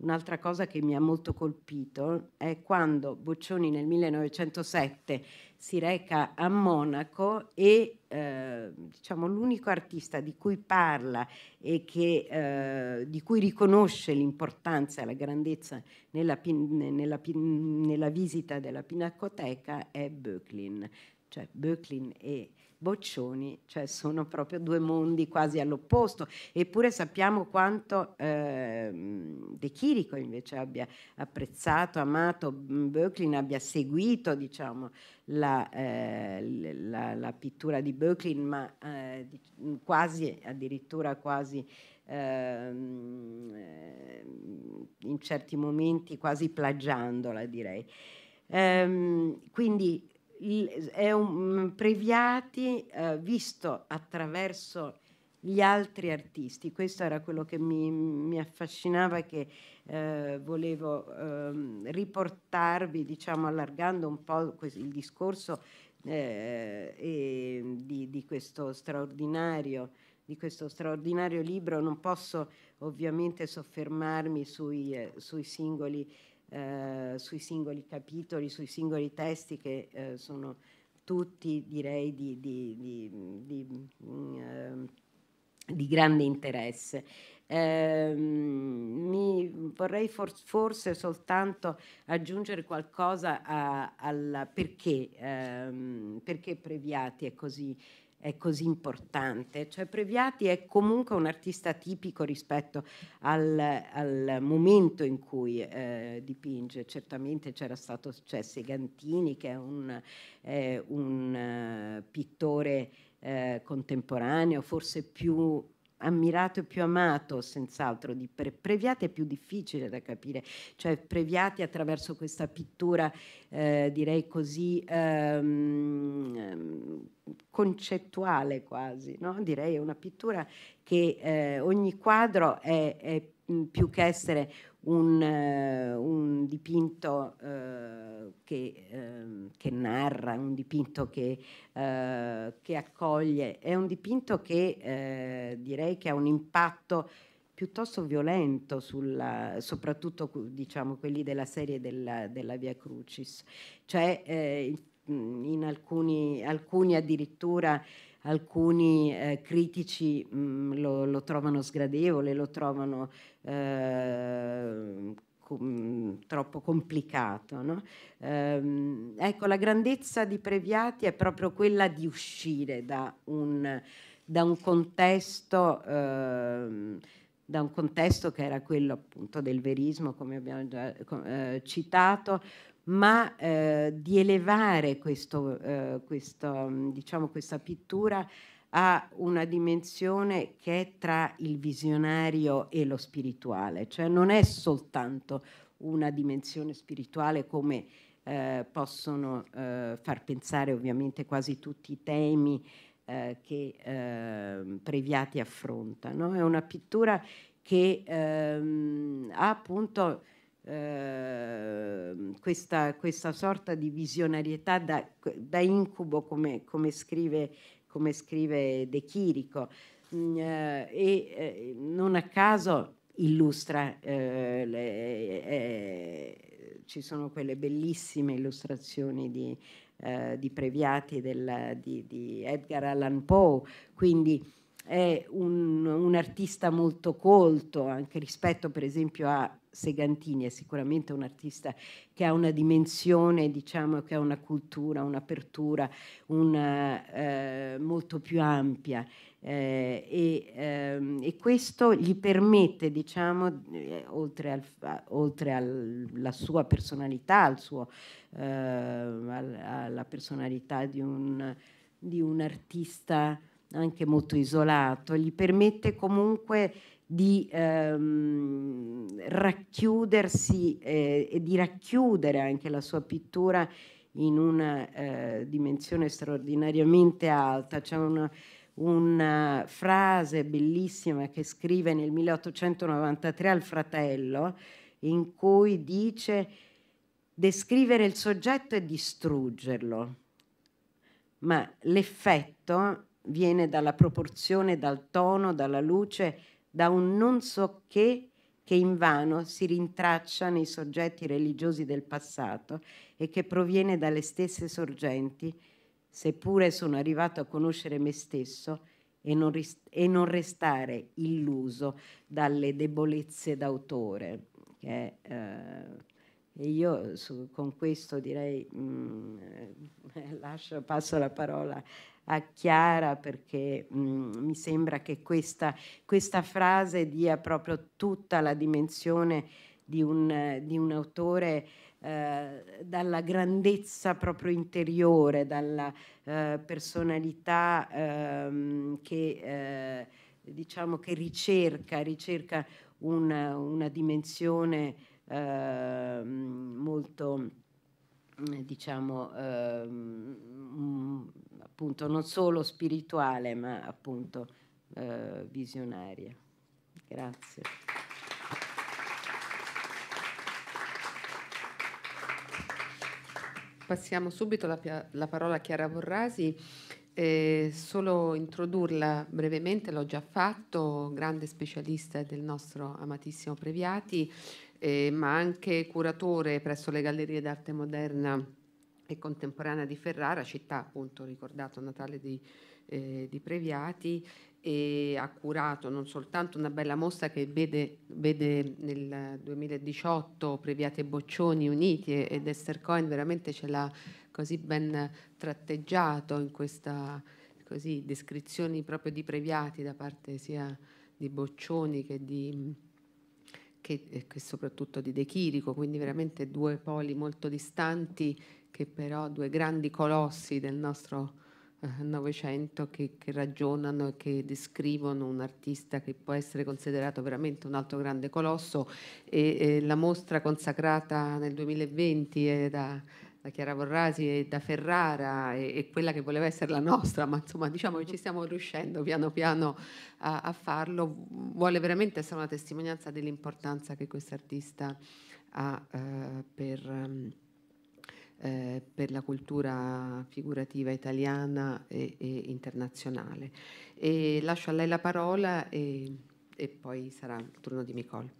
un'altra cosa che mi ha molto colpito è quando Boccioni nel 1907 si reca a Monaco e eh, diciamo, l'unico artista di cui parla e che, eh, di cui riconosce l'importanza e la grandezza nella, nella, nella visita della Pinacoteca è Böcklin. Cioè Böcklin e Boccioni, cioè sono proprio due mondi quasi all'opposto, eppure sappiamo quanto eh, De Chirico invece abbia apprezzato, amato, Böcklin abbia seguito diciamo, la, eh, la, la, pittura di Böcklin, ma eh, quasi, addirittura quasi ehm, in certi momenti quasi plagiandola direi. Ehm, quindi è un mm, Previati eh, visto attraverso gli altri artisti, questo era quello che mi, mi affascinava e che eh, volevo eh, riportarvi, diciamo, allargando un po' il discorso eh, di, di, questo di, questo straordinario libro non posso ovviamente soffermarmi sui, eh, sui singoli eh, sui singoli capitoli, sui singoli testi che eh, sono tutti direi di, di, di, di mm, ehm, grande interesse. Eh, mi vorrei for forse soltanto aggiungere qualcosa al perché, ehm, perché Previati è così è così importante. Cioè Previati è comunque un artista tipico rispetto al, al momento in cui eh, dipinge. Certamente c'era stato cioè, Segantini che è un, eh, un uh, pittore eh, contemporaneo, forse più ammirato e più amato senz'altro di Pre- Previati è più difficile da capire, cioè Previati attraverso questa pittura eh, direi così ehm, concettuale quasi, no? direi è una pittura che eh, ogni quadro è, è più che essere un, eh, un dipinto eh, che, eh, che, narra, un dipinto che, eh, che, accoglie, è un dipinto che eh, direi che ha un impatto piuttosto violento, sulla, soprattutto diciamo, quelli della serie della, della Via Crucis. Cioè eh, in alcuni, alcuni addirittura alcuni eh, critici mh, mm, lo, lo, trovano sgradevole, lo trovano eh, com, troppo complicato. No? Ehm, ecco, la grandezza di Previati è proprio quella di uscire da un, da un contesto... Eh, da un contesto che era quello appunto del verismo, come abbiamo già eh, citato, ma eh, di elevare questo, eh, questo, mm, diciamo, questa pittura a una dimensione che è tra il visionario e lo spirituale, cioè non è soltanto una dimensione spirituale come eh, possono eh, far pensare ovviamente quasi tutti i temi eh, che ehm, Previati affronta, no? è una pittura che ehm, ha appunto Ehm, questa, questa, sorta di visionarietà da, da incubo, come, come, scrive, come, scrive, De Chirico. Mm, eh, e eh, non a caso illustra, eh, le, eh, ci sono quelle bellissime illustrazioni di, di Previati, della, di, di, Edgar Allan Poe, quindi è un, un, artista molto colto anche rispetto per esempio a Segantini, è sicuramente un artista che ha una dimensione, diciamo che ha una cultura, un'apertura una, eh, molto più ampia eh, e, ehm, e, questo gli permette, diciamo, eh, oltre, al, oltre alla sua personalità, al suo, eh, alla personalità di un, di un artista anche molto isolato, gli permette comunque di ehm, racchiudersi eh, e di racchiudere anche la sua pittura in una eh, dimensione straordinariamente alta. C'è una, una frase bellissima che scrive nel 1893 al fratello in cui dice descrivere il soggetto è distruggerlo, ma l'effetto viene dalla proporzione, dal tono, dalla luce, da un non so che che invano si rintraccia nei soggetti religiosi del passato e che proviene dalle stesse sorgenti, seppure sono arrivato a conoscere me stesso e non, rest- e non restare illuso dalle debolezze d'autore. Che, eh, e io su, con questo direi, mh, mm, lascio, passo la parola a Chiara perché mh, mm, mi sembra che questa, questa, frase dia proprio tutta la dimensione di un, di un autore eh, dalla grandezza proprio interiore, dalla eh, personalità ehm, eh, che, diciamo che ricerca, ricerca una, una dimensione ehm, molto diciamo, um, appunto non solo spirituale ma appunto eh, visionaria. Grazie. Passiamo subito la, la parola a Chiara Borrasi. Eh, solo introdurla brevemente, l'ho già fatto, grande specialista del nostro amatissimo Previati, eh, ma anche curatore presso le Gallerie d'Arte Moderna e contemporanea di Ferrara, città appunto ricordato Natale di, eh, di Previati, e ha curato non soltanto una bella mostra che vede, vede nel 2018 Previati e Boccioni uniti ed Esther Cohen veramente ce l'ha così ben tratteggiato in questa così, descrizioni proprio di Previati da parte sia di Boccioni che di... Che, che, soprattutto di De Chirico, quindi veramente due poli molto distanti che però due grandi colossi del nostro eh, Novecento eh, che, ragionano e che descrivono un artista che può essere considerato veramente un altro grande colosso e, e la mostra consacrata nel 2020 è da da Chiara Borrasi e da Ferrara e, e, quella che voleva essere la nostra, ma insomma diciamo che ci stiamo riuscendo piano piano a, a farlo, vuole veramente essere una testimonianza dell'importanza che artista ha eh, per... Um, eh, per la cultura figurativa italiana e, e internazionale. E lascio a lei la parola e, e poi sarà il turno di Nicole.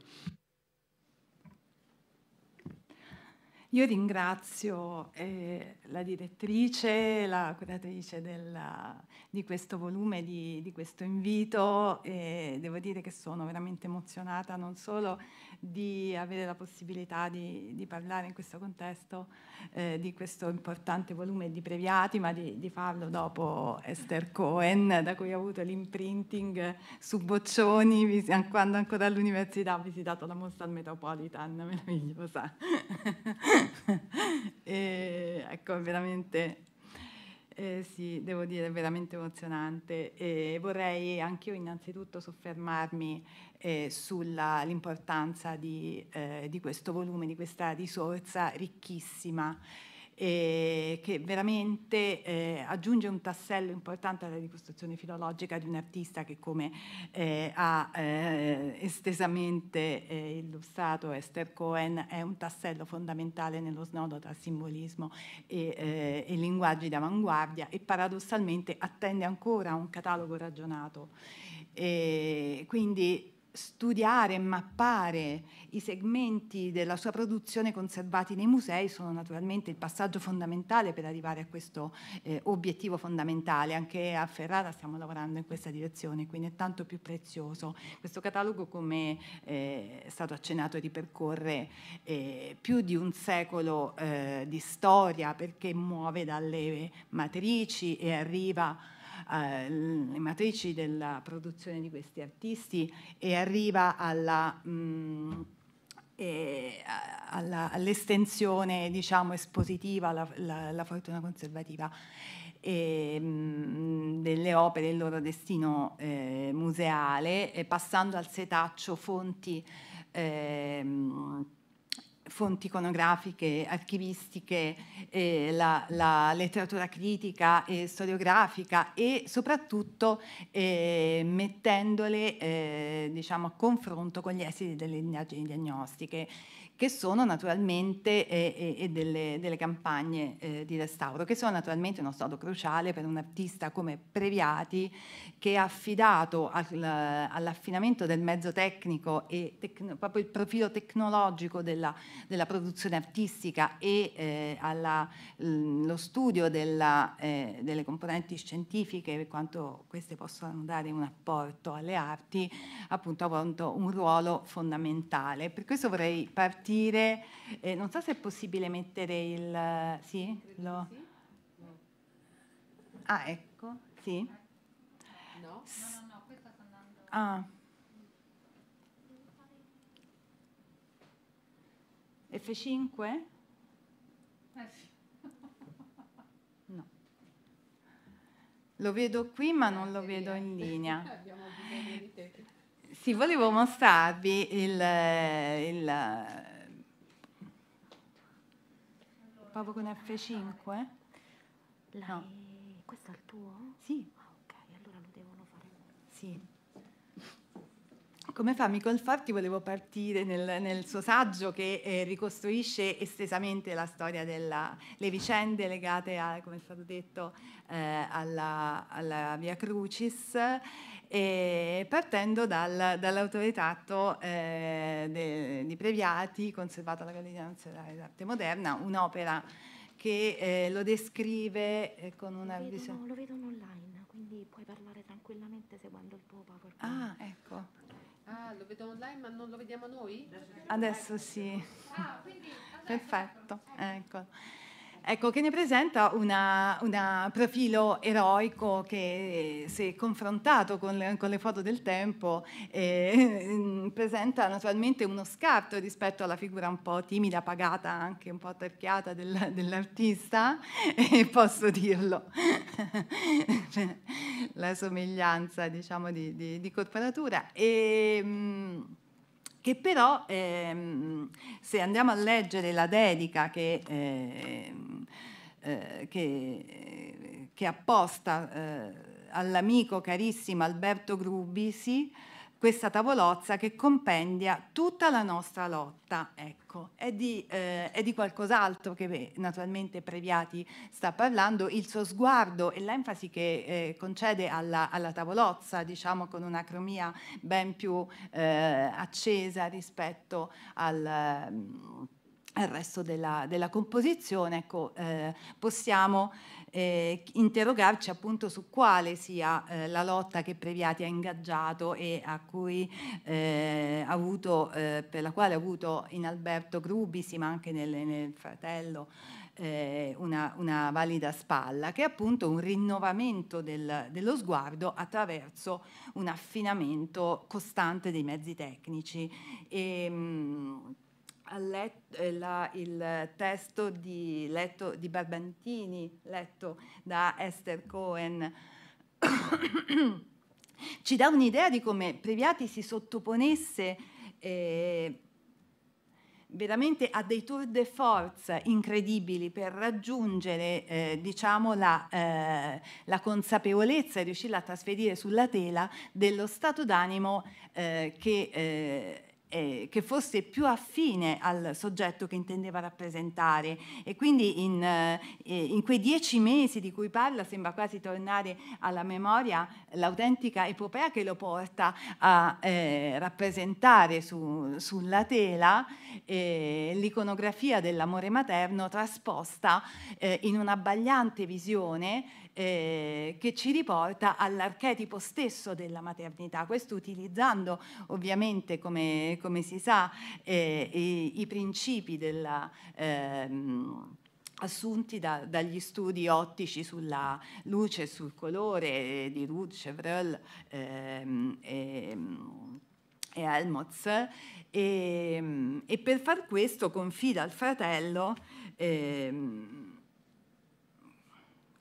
Io ringrazio eh, la direttrice, la curatrice della, di questo volume, di, di questo invito. e devo dire che sono veramente emozionata non solo di avere la possibilità di, di parlare in questo contesto eh, di questo importante volume di Previati, ma di, di, farlo dopo Esther Cohen, da cui ho avuto l'imprinting su Boccioni, quando ancora all'università ho visitato la mostra al Metropolitan, meravigliosa. e, ecco, veramente eh, sì, devo dire, è veramente emozionante e vorrei anche io innanzitutto soffermarmi eh, sull'importanza di, eh, di questo volume, di questa risorsa ricchissima eh, che veramente eh, aggiunge un tassello importante alla ricostruzione filologica di un artista che come eh, ha eh, estesamente eh, illustrato Esther Cohen è un tassello fondamentale nello snodo tra simbolismo e, e linguaggi d'avanguardia e paradossalmente attende ancora a un catalogo ragionato. E quindi studiare e mappare i segmenti della sua produzione conservati nei musei sono naturalmente il passaggio fondamentale per arrivare a questo eh, obiettivo fondamentale. Anche a Ferrara stiamo lavorando in questa direzione, quindi è tanto più prezioso. Questo catalogo, come eh, è stato accennato, ripercorre eh, più di un secolo eh, di storia perché muove dalle matrici e arriva a eh, le matrici della produzione di questi artisti e arriva alla... Mh, mm, all'estensione diciamo, espositiva, la, la, la fortuna conservativa e, mm, delle opere, il loro destino eh, museale, passando al setaccio fonti. Eh, fonti iconografiche, archivistiche, eh, la, la, letteratura critica e storiografica e soprattutto eh, mettendole eh, diciamo, a confronto con gli esiti delle indagini diagnostiche che sono naturalmente eh, eh, eh, delle, delle, campagne eh, di restauro, che sono naturalmente uno stato cruciale per un artista come Previati che ha affidato al, all'affinamento del mezzo tecnico e tecno, proprio il profilo tecnologico della, della produzione artistica e eh, allo studio della, eh, delle componenti scientifiche, per quanto queste possano dare un apporto alle arti, appunto, appunto un ruolo fondamentale. Per questo vorrei partire partire. Eh, non so se è possibile mettere il... Sì? Lo... Ah, ecco, sì. No, no, no, qui sta andando... Ah. F5? Eh, no. Lo vedo qui ma non lo vedo in linea. Sì, volevo mostrarvi il, il Proprio con F5? L'hai... No. Questo è il tuo? Sì. come fa Micol Forti volevo partire nel, nel suo saggio che eh, ricostruisce estesamente la storia delle vicende legate, a, come è stato detto, eh, alla, alla, Via Crucis, eh, partendo dal, dall'autoritratto eh, de, di Previati, conservato alla Galleria Nazionale d'Arte Moderna, un'opera che eh, lo descrive eh, con una... Lo vedono, lo vedono online, quindi puoi parlare tranquillamente seguendo il tuo PowerPoint. Ah, ecco. Ah, lo vedo online ma non lo vediamo noi? Adesso sì. Ah, quindi, allora, Perfetto, ecco ecco, che ne presenta un profilo eroico che eh, se confrontato con le, con le foto del tempo eh, mm, presenta naturalmente uno scarto rispetto alla figura un po' timida, pagata, anche un po' atterchiata del, dell'artista, e posso dirlo. La somiglianza diciamo di, di, di corporatura. E, mh, mm, che però ehm, se andiamo a leggere la dedica che, eh, ehm, eh, che, che apposta eh, all'amico carissimo Alberto Grubisi, questa tavolozza che compendia tutta la nostra lotta. Ecco, è di, eh, è di qualcos'altro che naturalmente Previati sta parlando, il suo sguardo e l'enfasi che eh, concede alla, alla, tavolozza, diciamo con una cromia ben più eh, accesa rispetto al... Mm, al resto della, della composizione, ecco, eh, possiamo eh, interrogarci appunto su quale sia eh, la lotta che Previati ha ingaggiato e cui, eh, avuto, eh, per la quale ha avuto in Alberto Grubisi, ma anche nel, nel fratello, eh, una, una, valida spalla, che è appunto un rinnovamento del, dello sguardo attraverso un affinamento costante dei mezzi tecnici. E, ehm, mh, letto, eh, la, il testo di, letto, di Barbantini letto da Esther Cohen. Ci dà un'idea di come Previati si sottoponesse eh, veramente a dei tour de force incredibili per raggiungere eh, diciamo la, eh, la, consapevolezza e riuscirla a trasferire sulla tela dello stato d'animo eh, che eh, eh, che fosse più affine al soggetto che intendeva rappresentare e quindi in, eh, eh, in quei dieci mesi di cui parla sembra quasi tornare alla memoria l'autentica epopea che lo porta a eh, rappresentare su, sulla tela eh, l'iconografia dell'amore materno trasposta eh, in un'abbagliante visione eh, che ci riporta all'archetipo stesso della maternità, questo utilizzando ovviamente come, come si sa eh, i, i, principi della... Ehm, assunti da, dagli studi ottici sulla luce, e sul colore eh, di Ruth, Chevreul ehm, ehm, e Helmholtz e, ehm, e, per far questo confida al fratello ehm,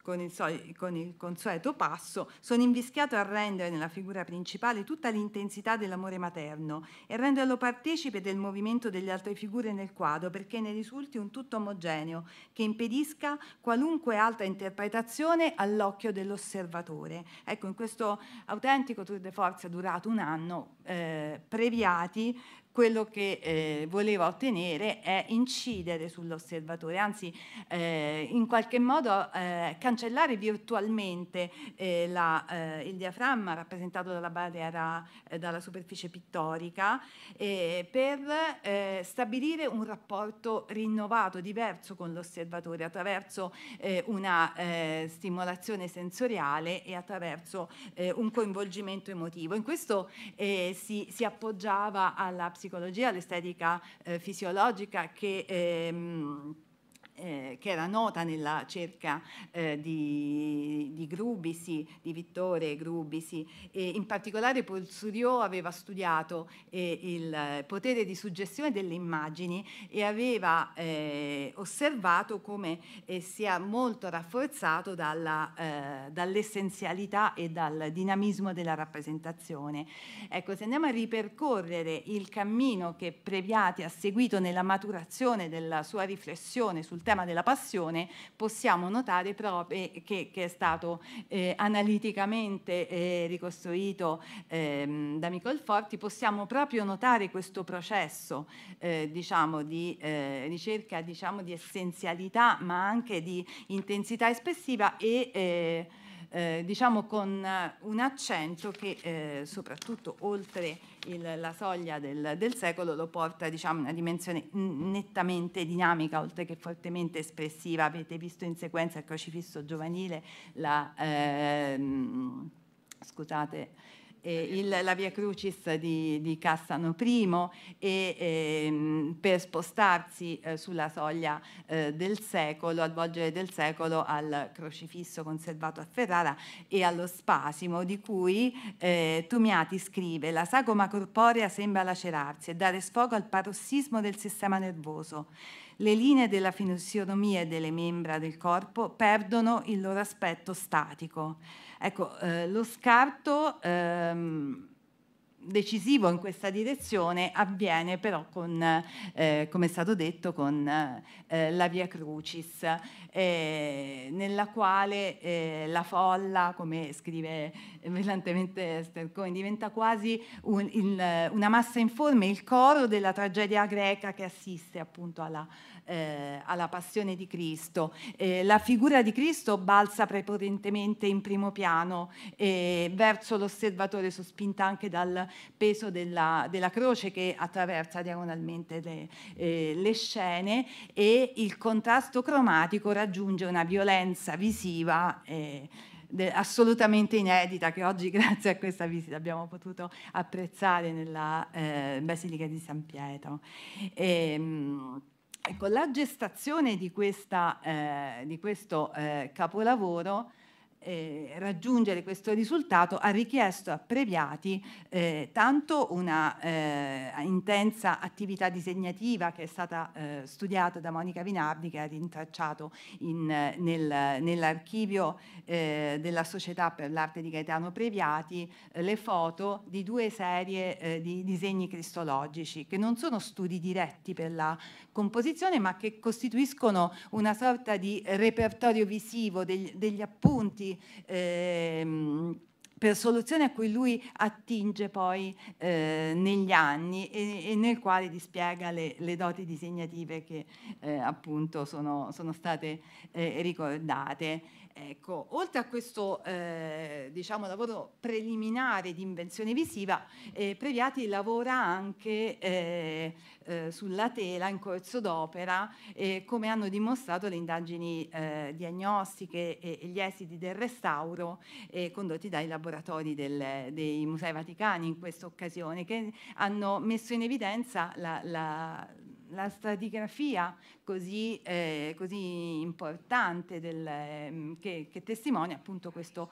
con il, soli, con il consueto passo, sono invischiato a rendere nella figura principale tutta l'intensità dell'amore materno e renderlo partecipe del movimento delle altre figure nel quadro perché ne risulti un tutto omogeneo che impedisca qualunque altra interpretazione all'occhio dell'osservatore. Ecco, in questo autentico tour de force durato un anno, eh, previati quello che eh, voleva ottenere è incidere sull'osservatore, anzi eh, in qualche modo eh, cancellare virtualmente eh, la, eh, il diaframma rappresentato dalla barriera, eh, dalla superficie pittorica, per stabilire un rapporto rinnovato, diverso con l'osservatore attraverso una stimolazione sensoriale e attraverso un coinvolgimento emotivo. In questo si, si appoggiava alla psicologia psicologia, l'estetica eh, fisiologica che... Ehm, eh, che era nota nella cerca eh, di, di, Grubisi, di Vittore Grubisi, e in particolare Polsurio aveva studiato eh, il potere di suggestione delle immagini e aveva eh, osservato come eh, sia molto rafforzato dall'essenzialità e dal dinamismo della rappresentazione. Ecco, se andiamo a ripercorrere il cammino che Previati ha seguito nella maturazione della sua riflessione sul tema tema della passione possiamo notare proprio eh, che, che è stato eh, analiticamente eh, ricostruito ehm, da Forti, possiamo proprio notare questo processo eh, diciamo, di eh, ricerca diciamo, di essenzialità ma anche di intensità espressiva e eh, eh, diciamo con eh, un accento che eh, soprattutto oltre il, la soglia del, del, secolo lo porta diciamo in una dimensione nettamente dinamica oltre che fortemente espressiva avete visto in sequenza il crocifisso giovanile la, ehm, scusate eh, eh, il, la Via Crucis di, di Cassano I e ehm, per spostarsi eh, sulla soglia eh, del secolo, al volgere del secolo, al crocifisso conservato a Ferrara e allo spasimo di cui eh, Tumiati scrive la sagoma corporea sembra lacerarsi e dare sfogo al parossismo del sistema nervoso. Le linee della fisionomia e delle membra del corpo perdono il loro aspetto statico. Ecco, eh, lo scarto ehm, decisivo in questa direzione avviene però con, eh, come è stato detto, con eh, la Via Crucis, eh, nella quale eh, la folla, come scrive brillantemente Esther Cohen, diventa quasi un, il, una massa informe, il coro della tragedia greca che assiste appunto alla eh, alla passione di Cristo. Eh, la figura di Cristo balza prepotentemente in primo piano eh, verso l'osservatore, sospinta anche dal peso della, della croce che attraversa diagonalmente le, eh, le scene e il contrasto cromatico raggiunge una violenza visiva eh, assolutamente inedita che oggi grazie a questa visita abbiamo potuto apprezzare nella eh, Basilica di San Pietro. E, ehm, Ecco, la gestazione di, questa, eh, di questo eh, capolavoro eh, raggiungere questo risultato ha richiesto a Previati eh, tanto una eh, intensa attività disegnativa che è stata eh, studiata da Monica Vinardi che ha rintracciato in, nel, nell'archivio eh, della Società per l'Arte di Gaetano Previati eh, le foto di due serie di disegni cristologici che non sono studi diretti per la composizione ma che costituiscono una sorta di repertorio visivo degli, degli appunti quindi ehm, per soluzione a cui lui attinge poi eh, negli anni e, e, nel quale dispiega le, le doti disegnative che eh, appunto sono, sono state eh, ricordate. Ecco, oltre a questo eh, diciamo, lavoro preliminare di invenzione visiva, eh, Previati lavora anche eh, sulla tela in corso d'opera, come hanno dimostrato le indagini diagnostiche e, e, gli esiti del restauro condotti dai laboratori laboratori del, dei Musei Vaticani in questa occasione, che hanno messo in evidenza la, la, la stratigrafia così, eh, così importante del, eh, che, che testimonia appunto questo...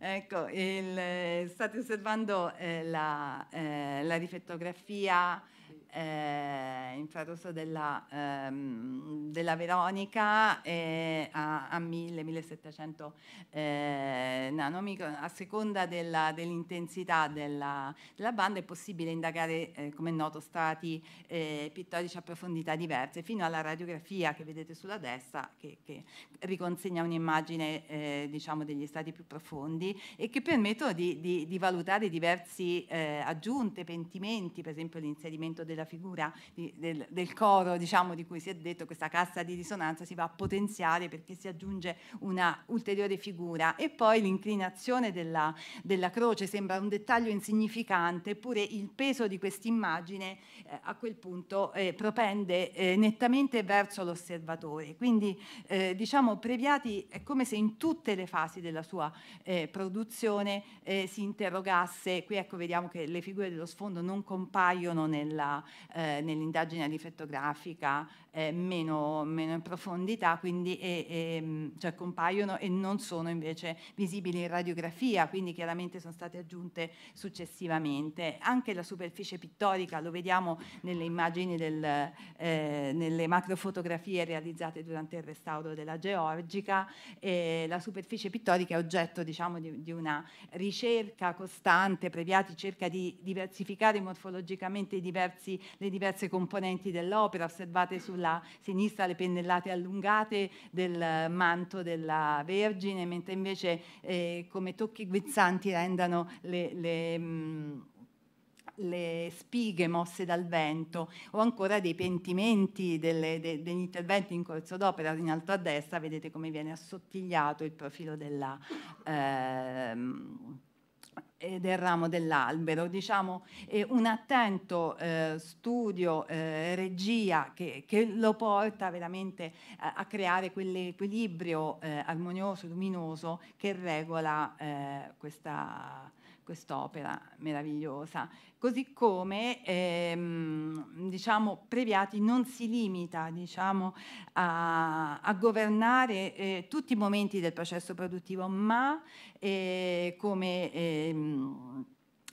Ecco, il, state osservando eh, la, eh, la rifettografia eh, infrarosso della, ehm, della Veronica eh, a, a 1000-1700 eh, nanomicro, a seconda dell'intensità dell della, della, banda è possibile indagare, eh, come è noto, strati eh, pittorici a profondità diverse, fino alla radiografia che vedete sulla destra, che, che riconsegna un'immagine eh, diciamo degli strati più profondi e che permettono di, di, di valutare diverse eh, aggiunte, pentimenti, per esempio l'inserimento del la figura di, del, del, coro diciamo, di cui si è detto, questa cassa di risonanza si va a potenziare perché si aggiunge una ulteriore figura. E poi l'inclinazione della, della croce sembra un dettaglio insignificante, eppure il peso di quest'immagine eh, a quel punto eh, propende eh, nettamente verso l'osservatore. Quindi eh, diciamo Previati è come se in tutte le fasi della sua eh, produzione eh, si interrogasse, qui ecco vediamo che le figure dello sfondo non compaiono nella, eh, nell'indagine rifettografica eh, meno, meno, in profondità, quindi e, e, mm, cioè compaiono e non sono invece visibili in radiografia, quindi chiaramente sono state aggiunte successivamente. Anche la superficie pittorica lo vediamo nelle immagini, del, eh, nelle macrofotografie realizzate durante il restauro della Georgica, eh, la superficie pittorica è oggetto diciamo, di, di una ricerca costante, Previati cerca di diversificare morfologicamente diversi, le diverse componenti dell'opera osservate sul sulla sinistra le pennellate allungate del manto della Vergine, mentre invece eh, come tocchi guizzanti rendano le, le mh, mm, le spighe mosse dal vento o ancora dei pentimenti delle, de, degli interventi in corso d'opera in alto a destra vedete come viene assottigliato il profilo della, ehm, eh, del ramo dell'albero, diciamo eh, un attento eh, studio, eh, regia che, che, lo porta veramente a, a creare quell'equilibrio eh, armonioso, luminoso che regola eh, questa, quest'opera meravigliosa. Così come ehm, diciamo, Previati non si limita diciamo, a, a, governare eh, tutti i momenti del processo produttivo, ma eh, come... Ehm,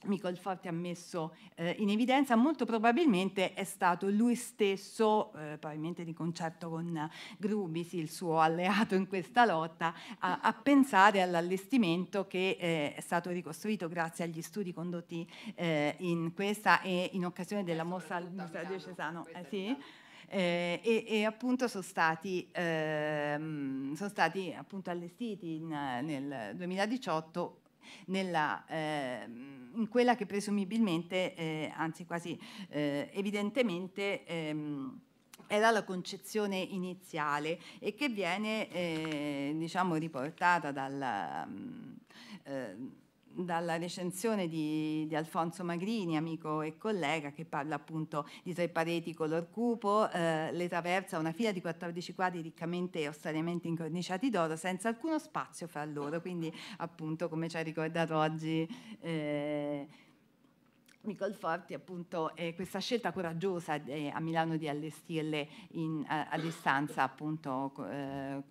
Michael Forte ha messo eh, in evidenza, molto probabilmente è stato lui stesso, eh, probabilmente di concerto con Grubis, il suo alleato in questa lotta, a, a pensare all'allestimento che eh, è stato ricostruito grazie agli studi condotti eh, in questa e in occasione della eh, mostra al Museo Diocesano. Eh, sì? Eh, e, e, appunto sono stati, ehm, sono stati allestiti in, nel 2018 nella, eh, in quella che presumibilmente, eh, anzi quasi eh, evidentemente, ehm, era la concezione iniziale e che viene eh, diciamo, riportata dal... Mh, ehm, dalla recensione di, di, Alfonso Magrini, amico e collega, che parla appunto di tre pareti color cupo, eh, le traversa una fila di 14 quadri riccamente e ostariamente incorniciati d'oro, senza alcuno spazio fra loro, quindi appunto come ci ha ricordato oggi... Eh, Michel Forti appunto eh, questa scelta coraggiosa eh, a Milano di allestirle in, a, eh, a, distanza appunto eh,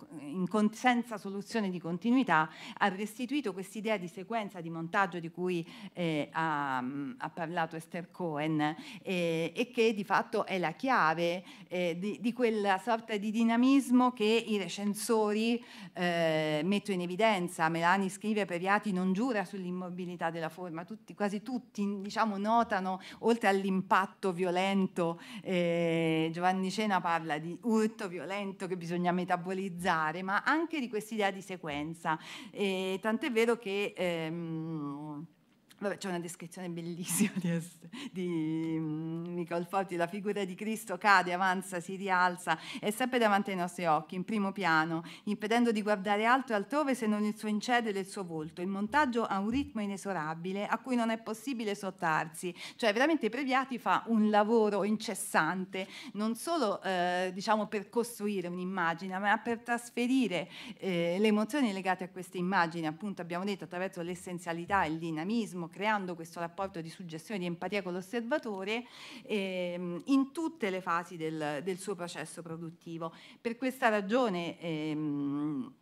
con, senza soluzione di continuità ha restituito quest'idea di sequenza di montaggio di cui eh, ha, ha, parlato Esther Cohen eh, e che di fatto è la chiave di, di, quella sorta di dinamismo che i recensori mettono in evidenza Melani scrive Previati non giura sull'immobilità della forma tutti, quasi tutti diciamo notano, oltre all'impatto violento, eh, Giovanni Cena parla di urto violento che bisogna metabolizzare, ma anche di quest'idea di sequenza. Eh, tant'è vero che... Ehm, Vabbè, c'è una descrizione bellissima di, di Nicole mm, Forti, la figura di Cristo cade, avanza, si rialza, è sempre davanti ai nostri occhi, in primo piano, impedendo di guardare altro altrove se non il suo incedere e il suo volto. Il montaggio ha un ritmo inesorabile a cui non è possibile sottarsi, cioè veramente Previati fa un lavoro incessante, non solo eh, diciamo, per costruire un'immagine, ma per trasferire eh, le emozioni legate a queste immagini, appunto abbiamo detto attraverso l'essenzialità e il dinamismo creando questo rapporto di suggestione, di empatia con l'osservatore ehm, in tutte le fasi del, del, suo processo produttivo. Per questa ragione ehm,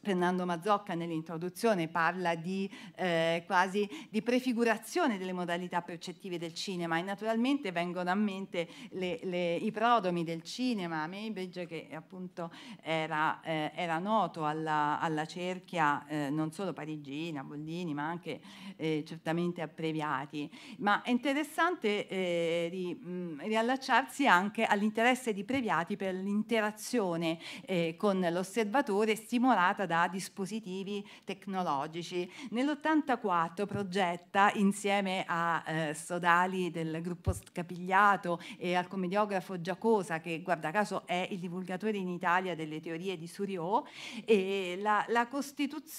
Fernando Mazzocca nell'introduzione parla di eh, quasi di prefigurazione delle modalità percettive del cinema e naturalmente vengono a mente le, le, i prodomi del cinema, Maybridge che appunto era, eh, era noto alla, alla cerchia eh, non solo parigina, Bollini, ma anche eh, certamente a Previati. Ma è interessante eh, di, mh, riallacciarsi anche all'interesse di Previati per l'interazione eh, con l'osservatore stimolata da dispositivi tecnologici. Nell'84 progetta insieme a eh, Sodali del gruppo Scapigliato e al commediografo Giacosa, che guarda caso è il divulgatore in Italia delle teorie di Suriot, la, la,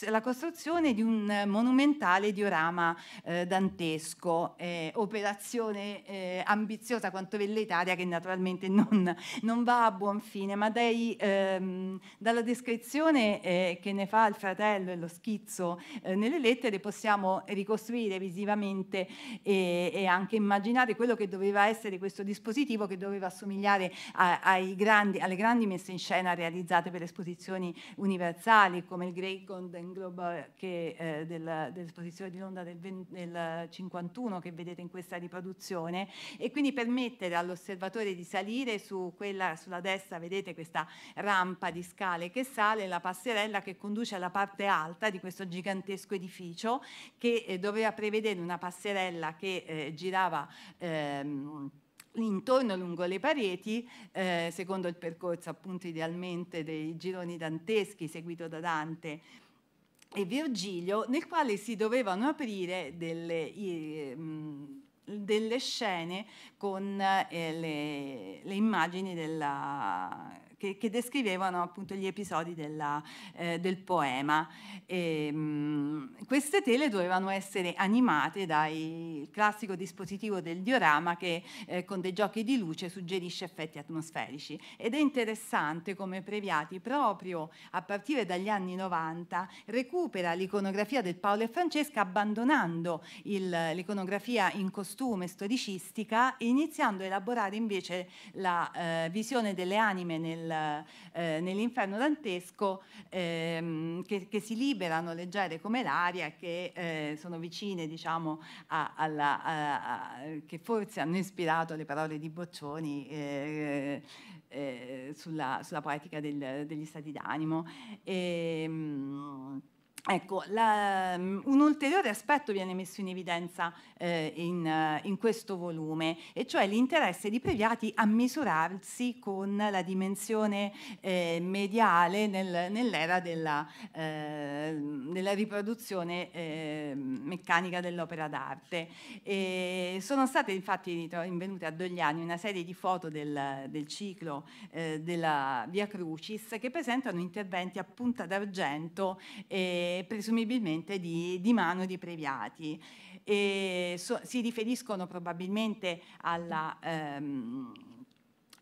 la, costruzione di un monumentale diorama eh, dantesco, eh, operazione eh, ambiziosa quanto velletaria che naturalmente non, non, va a buon fine, ma dai, ehm, dalla descrizione eh, che ne fa il fratello e lo schizzo eh, nelle lettere possiamo ricostruire visivamente e, eh, e, anche immaginare quello che doveva essere questo dispositivo che doveva assomigliare a, ai grandi, alle grandi messe in scena realizzate per esposizioni universali come il Great Golden Globe eh, del, dell'esposizione di Londra del, 20, del 51 che vedete in questa riproduzione e quindi permettere all'osservatore di salire su quella, sulla destra vedete questa rampa di scale che sale, la passerella che che conduce alla parte alta di questo gigantesco edificio che eh, doveva prevedere una passerella che eh, girava ehm, intorno lungo le pareti, eh, secondo il percorso appunto idealmente dei gironi danteschi seguito da Dante e Virgilio, nel quale si dovevano aprire delle... I, ehm, delle scene con eh, le, le, immagini della, che, che descrivevano appunto gli episodi della, eh, del poema. E, ehm, mh, queste tele dovevano essere animate dal classico dispositivo del diorama che eh, con dei giochi di luce suggerisce effetti atmosferici ed è interessante come Previati proprio a partire dagli anni 90 recupera l'iconografia del Paolo e Francesca abbandonando il, l'iconografia in costume storicistica e iniziando a elaborare invece la eh, visione delle anime nel nel, eh, nell'inferno dantesco ehm, che, che, si liberano leggere come l'aria, che eh, sono vicine diciamo a, alla, a, a, che forse hanno ispirato le parole di Boccioni eh, eh sulla, sulla, poetica del, degli stati d'animo. E, ehm, Ecco, la, mm, un ulteriore aspetto viene messo in evidenza eh, in, eh, in, questo volume, e cioè l'interesse di Previati a misurarsi con la dimensione eh, mediale nel, nell'era della, eh, della riproduzione eh, meccanica dell'opera d'arte. E sono state infatti rinvenute a Dogliani una serie di foto del, del ciclo eh, della Via Crucis che presentano interventi a punta d'argento. Eh, presumibilmente di, di, mano di Previati. So, si riferiscono probabilmente alla... Ehm,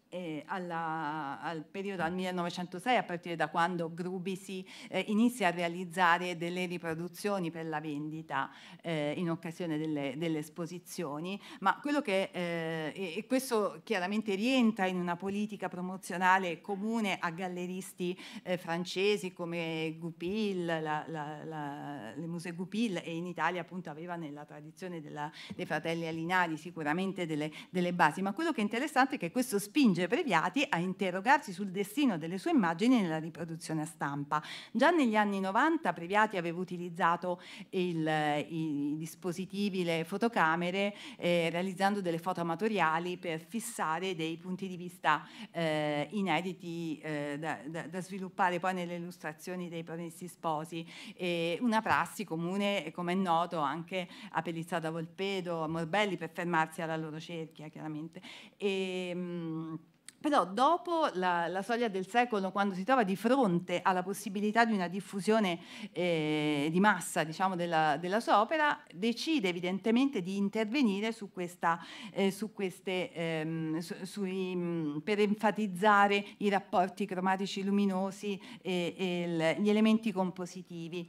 eh, alla, al periodo al 1906, a partire da quando Grubisi eh, inizia a realizzare delle riproduzioni per la vendita eh, in occasione delle, delle, esposizioni, ma quello che, eh, e questo chiaramente rientra in una politica promozionale comune a galleristi eh, francesi come Goupil, la, la, la, le Musee Goupil e in Italia appunto aveva nella tradizione della, dei fratelli Alinari sicuramente delle, delle basi, ma quello che è interessante è che questo spinge spinge Previati a interrogarsi sul destino delle sue immagini nella riproduzione a stampa. Già negli anni 90 Previati aveva utilizzato il, i dispositivi, le fotocamere, eh, realizzando delle foto amatoriali per fissare dei punti di vista eh, inediti eh, da, da, da, sviluppare poi nelle illustrazioni dei promessi sposi. E una prassi comune, come è noto, anche a Pellizzata Volpedo, a Morbelli, per fermarsi alla loro cerchia, chiaramente. E, ehm, mh, però dopo la, la, soglia del secolo, quando si trova di fronte alla possibilità di una diffusione eh, di massa diciamo, della, della, sua opera, decide evidentemente di intervenire su questa, eh, su queste, ehm, su, sui, mm, per enfatizzare i rapporti cromatici luminosi e, e il, gli elementi compositivi.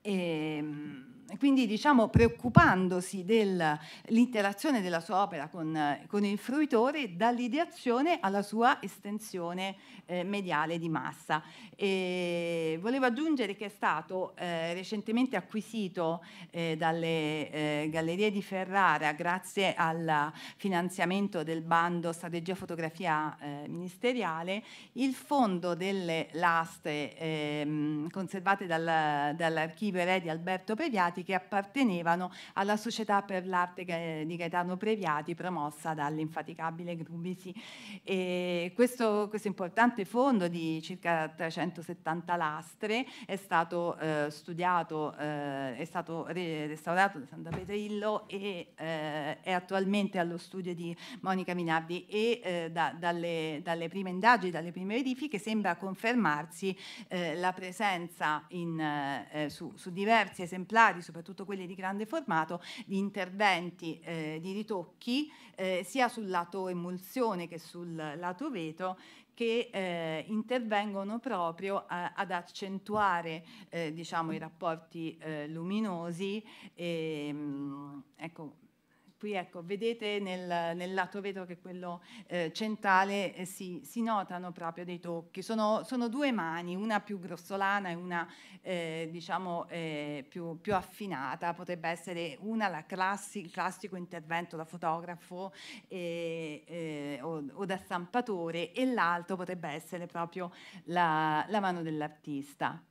E, ehm, quindi diciamo preoccupandosi dell'interazione della sua opera con, con, il fruitore dall'ideazione alla sua estensione eh, mediale di massa. E volevo aggiungere che è stato eh, recentemente acquisito eh, dalle eh, Gallerie di Ferrara grazie al finanziamento del bando Strategia Fotografia eh, Ministeriale il fondo delle laste ehm, conservate dal, dall'archivio eredi Alberto Previati ritratti che appartenevano alla Società per l'Arte di Gaetano Previati promossa dall'infaticabile Grubisi. E questo, questo importante fondo di circa 370 lastre è stato eh, studiato, eh, è stato restaurato da Santa Petrillo e eh, è attualmente allo studio di Monica Minardi e eh, da, dalle, dalle, prime indagini, dalle prime verifiche sembra confermarsi eh, la presenza in, eh, su, su diversi esemplari, soprattutto quelle di grande formato, di interventi eh, di ritocchi eh, sia sul lato emulsione che sul lato vetro che eh, intervengono proprio a, eh, ad accentuare eh, diciamo, i rapporti eh, luminosi. E, ehm, ecco, Qui ecco, vedete nel, nel lato vetro che è quello eh, centrale eh, si, si, notano proprio dei tocchi. Sono, sono, due mani, una più grossolana e una eh, diciamo eh, più, più, affinata. Potrebbe essere una la classi, il classico intervento da fotografo eh, o, o, da stampatore e l'altro potrebbe essere proprio la, la mano dell'artista.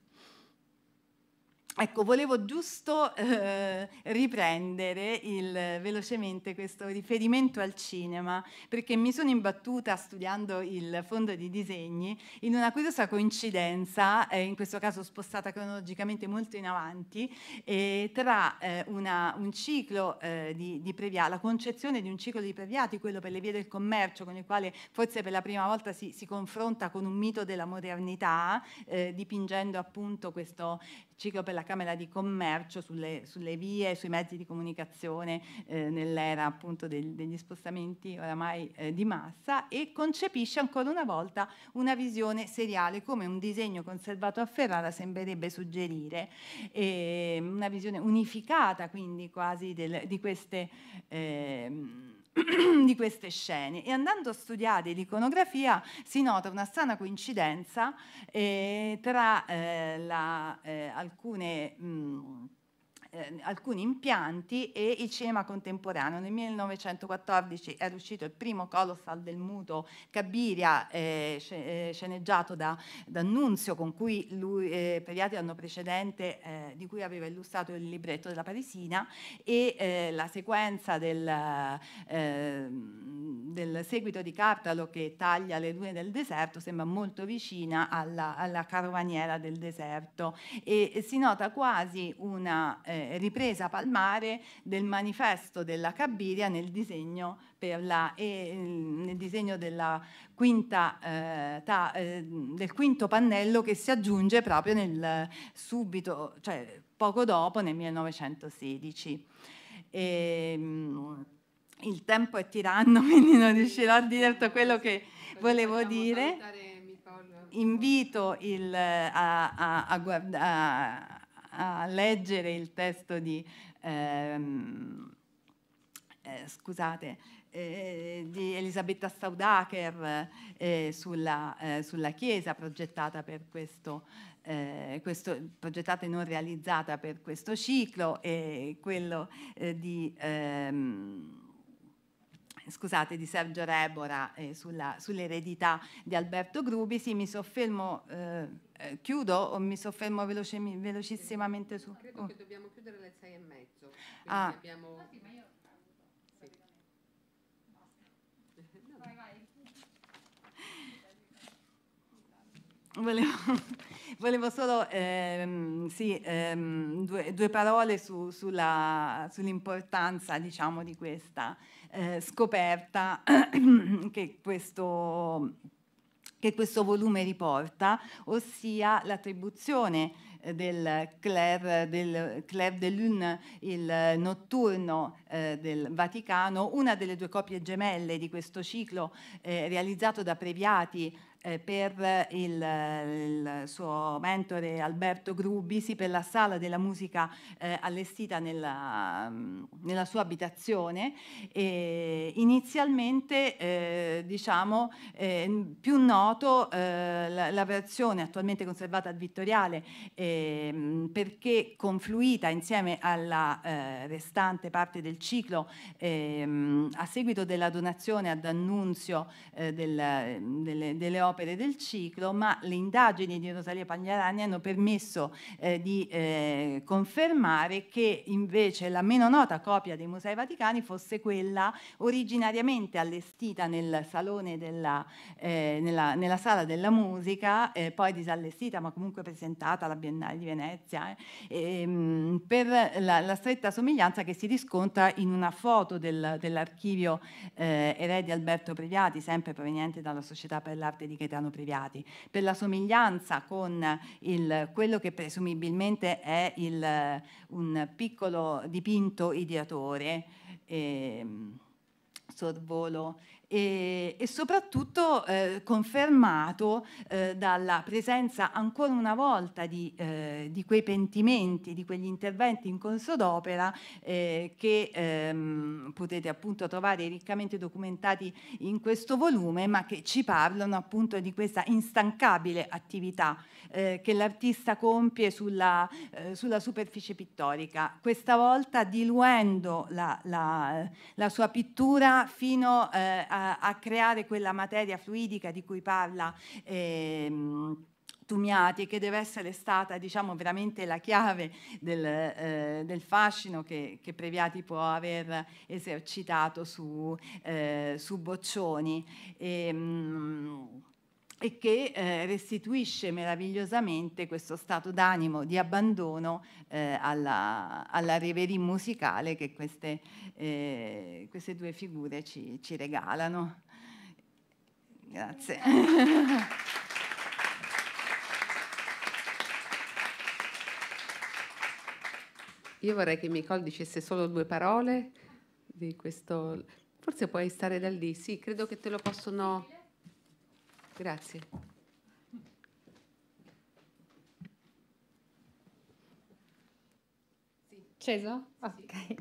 Ecco, volevo giusto eh, riprendere il, velocemente questo riferimento al cinema, perché mi sono imbattuta studiando il fondo di disegni in una curiosa coincidenza, eh, in questo caso spostata cronologicamente molto in avanti, eh, tra una, un ciclo eh, di, di Previati, la concezione di un ciclo di Previati, quello per le vie del commercio, con il quale forse per la prima volta si, si confronta con un mito della modernità, eh, dipingendo appunto questo ciclo per la Camera di Commercio sulle, sulle vie, sui mezzi di comunicazione eh, nell'era appunto del, degli spostamenti oramai eh, di massa e concepisce ancora una volta una visione seriale come un disegno conservato a Ferrara sembrerebbe suggerire, mm, una visione unificata quindi quasi del, di queste... Eh, di queste scene e andando a studiare l'iconografia si nota una strana coincidenza eh, tra eh, la, eh, alcune... Mh, mm, eh, alcuni impianti e il cinema contemporaneo. Nel 1914 era uscito il primo Colossal del muto Cabiria, eh, eh sceneggiato da, D'Annunzio, con cui lui, eh, Previati l'anno precedente, eh, di cui aveva illustrato il libretto della Parisina, e eh, la sequenza del, ehm, del, seguito di Cartalo che taglia le dune del deserto sembra molto vicina alla, alla carovaniera del deserto e, e si nota quasi una eh, eh, ripresa palmare del manifesto della Cabiria nel disegno, la, eh, nel disegno quinta, eh, ta, eh, del quinto pannello che si aggiunge proprio nel, subito, cioè poco dopo, nel 1916. E, ehm, il tempo è tiranno, quindi non riuscirò a dire tutto quello che volevo dire. Invito il, a, a, a, guarda, a leggere il testo di, ehm, eh, scusate, eh, di Elisabetta Staudacher eh, sulla, eh, sulla, chiesa progettata per questo, eh, questo, progettata e non realizzata per questo ciclo e quello eh, di... Ehm, scusate, di Sergio Rebora eh, sulla, sull'eredità di Alberto Grubisi, mi soffermo eh, eh, chiudo o mi soffermo velocissimamente su? Credo oh. che dobbiamo chiudere alle sei e mezzo. Ah. Abbiamo... No, io... sì. no. vai, vai. Volevo, volevo, solo ehm, sì, ehm, due, due, parole su, sull'importanza sull diciamo, di questa eh, scoperta che questo che questo volume riporta, ossia l'attribuzione eh, del Clerc, del Clerc de Lune, il notturno eh, del Vaticano, una delle due copie gemelle di questo ciclo eh, realizzato da Previati eh, per il, il, suo mentore Alberto Grubisi per la sala della musica eh, allestita nella, mm, nella, sua abitazione e inizialmente eh, diciamo eh, più noto eh, la, la, versione attualmente conservata al Vittoriale ehm, perché confluita insieme alla eh, restante parte del ciclo ehm, a seguito della donazione ad annunzio del, delle, delle opere opere del ciclo, ma le indagini di Rosalia Pagliarani hanno permesso eh, di eh, confermare che invece la meno nota copia dei Musei Vaticani fosse quella originariamente allestita nel salone della, eh, nella, nella sala della musica, eh, poi disallestita ma comunque presentata alla Biennale di Venezia, eh. ehm, per la, la, stretta somiglianza che si riscontra in una foto del, dell'archivio eh, Eredi Alberto Previati, sempre proveniente dalla Società per l'Arte di che ti hanno priviati, per la somiglianza con il, quello che presumibilmente è il, un piccolo dipinto ideatore, eh, sorvolo e, e soprattutto eh, confermato eh, dalla presenza ancora una volta di, eh, di, quei pentimenti, di quegli interventi in corso d'opera eh, che ehm, potete appunto trovare riccamente documentati in questo volume, ma che ci parlano appunto di questa instancabile attività eh, che l'artista compie sulla, eh, sulla, superficie pittorica, questa volta diluendo la, la, la sua pittura fino a eh, a, creare quella materia fluidica di cui parla. Ehm, Tumiati, che deve essere stata diciamo, veramente la chiave del, eh, del fascino che, che, Previati può aver esercitato su, eh, su Boccioni. E, ehm, mh, e che eh, restituisce meravigliosamente questo stato d'animo di abbandono eh, alla, alla reverie musicale che queste, eh, queste due figure ci, ci regalano. Grazie. Io vorrei che Nicole dicesse solo due parole di questo. Forse puoi stare da lì. Sì, credo che te lo possono. Grazie. Acceso? Ok.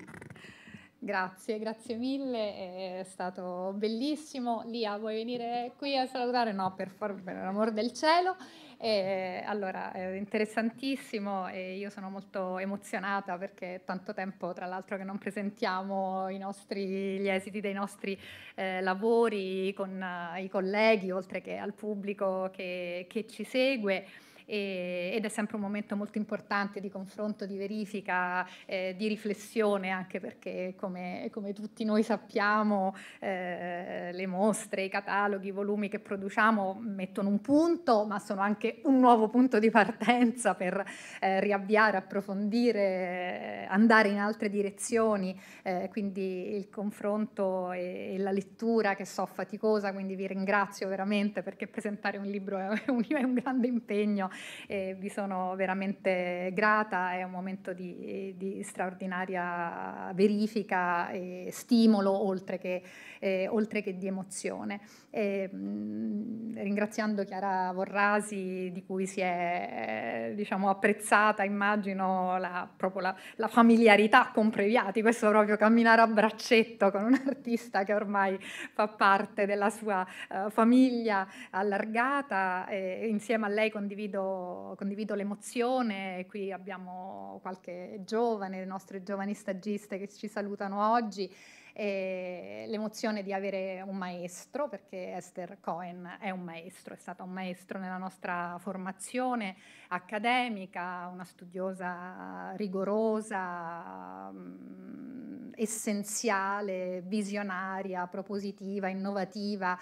Grazie, grazie mille, è stato bellissimo. Lia, vuoi venire qui a salutare? No, per, favore, per l'amor del cielo. E, allora, è interessantissimo e io sono molto emozionata perché è tanto tempo, tra l'altro, che non presentiamo nostri, gli esiti dei nostri eh, lavori con uh, i colleghi, oltre che al pubblico che, che ci segue e, ed è sempre un momento molto importante di confronto, di verifica, eh, di riflessione, anche perché come, come tutti noi sappiamo eh, le mostre, i cataloghi, i volumi che produciamo mettono un punto, ma sono anche un nuovo punto di partenza per eh, riavviare, approfondire, andare in altre direzioni, eh, quindi il confronto e, e la lettura che so faticosa, quindi vi ringrazio veramente perché presentare un libro è un, è un grande impegno e vi sono veramente grata, è un momento di, di straordinaria verifica e stimolo oltre che, eh, oltre che di emozione. E, mh, mm, ringraziando Chiara Vorrasi di cui si è diciamo, apprezzata, immagino, la, proprio la, la familiarità con Previati, questo proprio camminare a braccetto con un artista che ormai fa parte della sua eh, famiglia allargata, e insieme a lei condivido condivido, l'emozione, qui abbiamo qualche giovane, le nostre giovani stagiste che ci salutano oggi, l'emozione di avere un maestro, perché Esther Cohen è un maestro, è stata un maestro nella nostra formazione accademica, una studiosa rigorosa, mm, essenziale, visionaria, propositiva, innovativa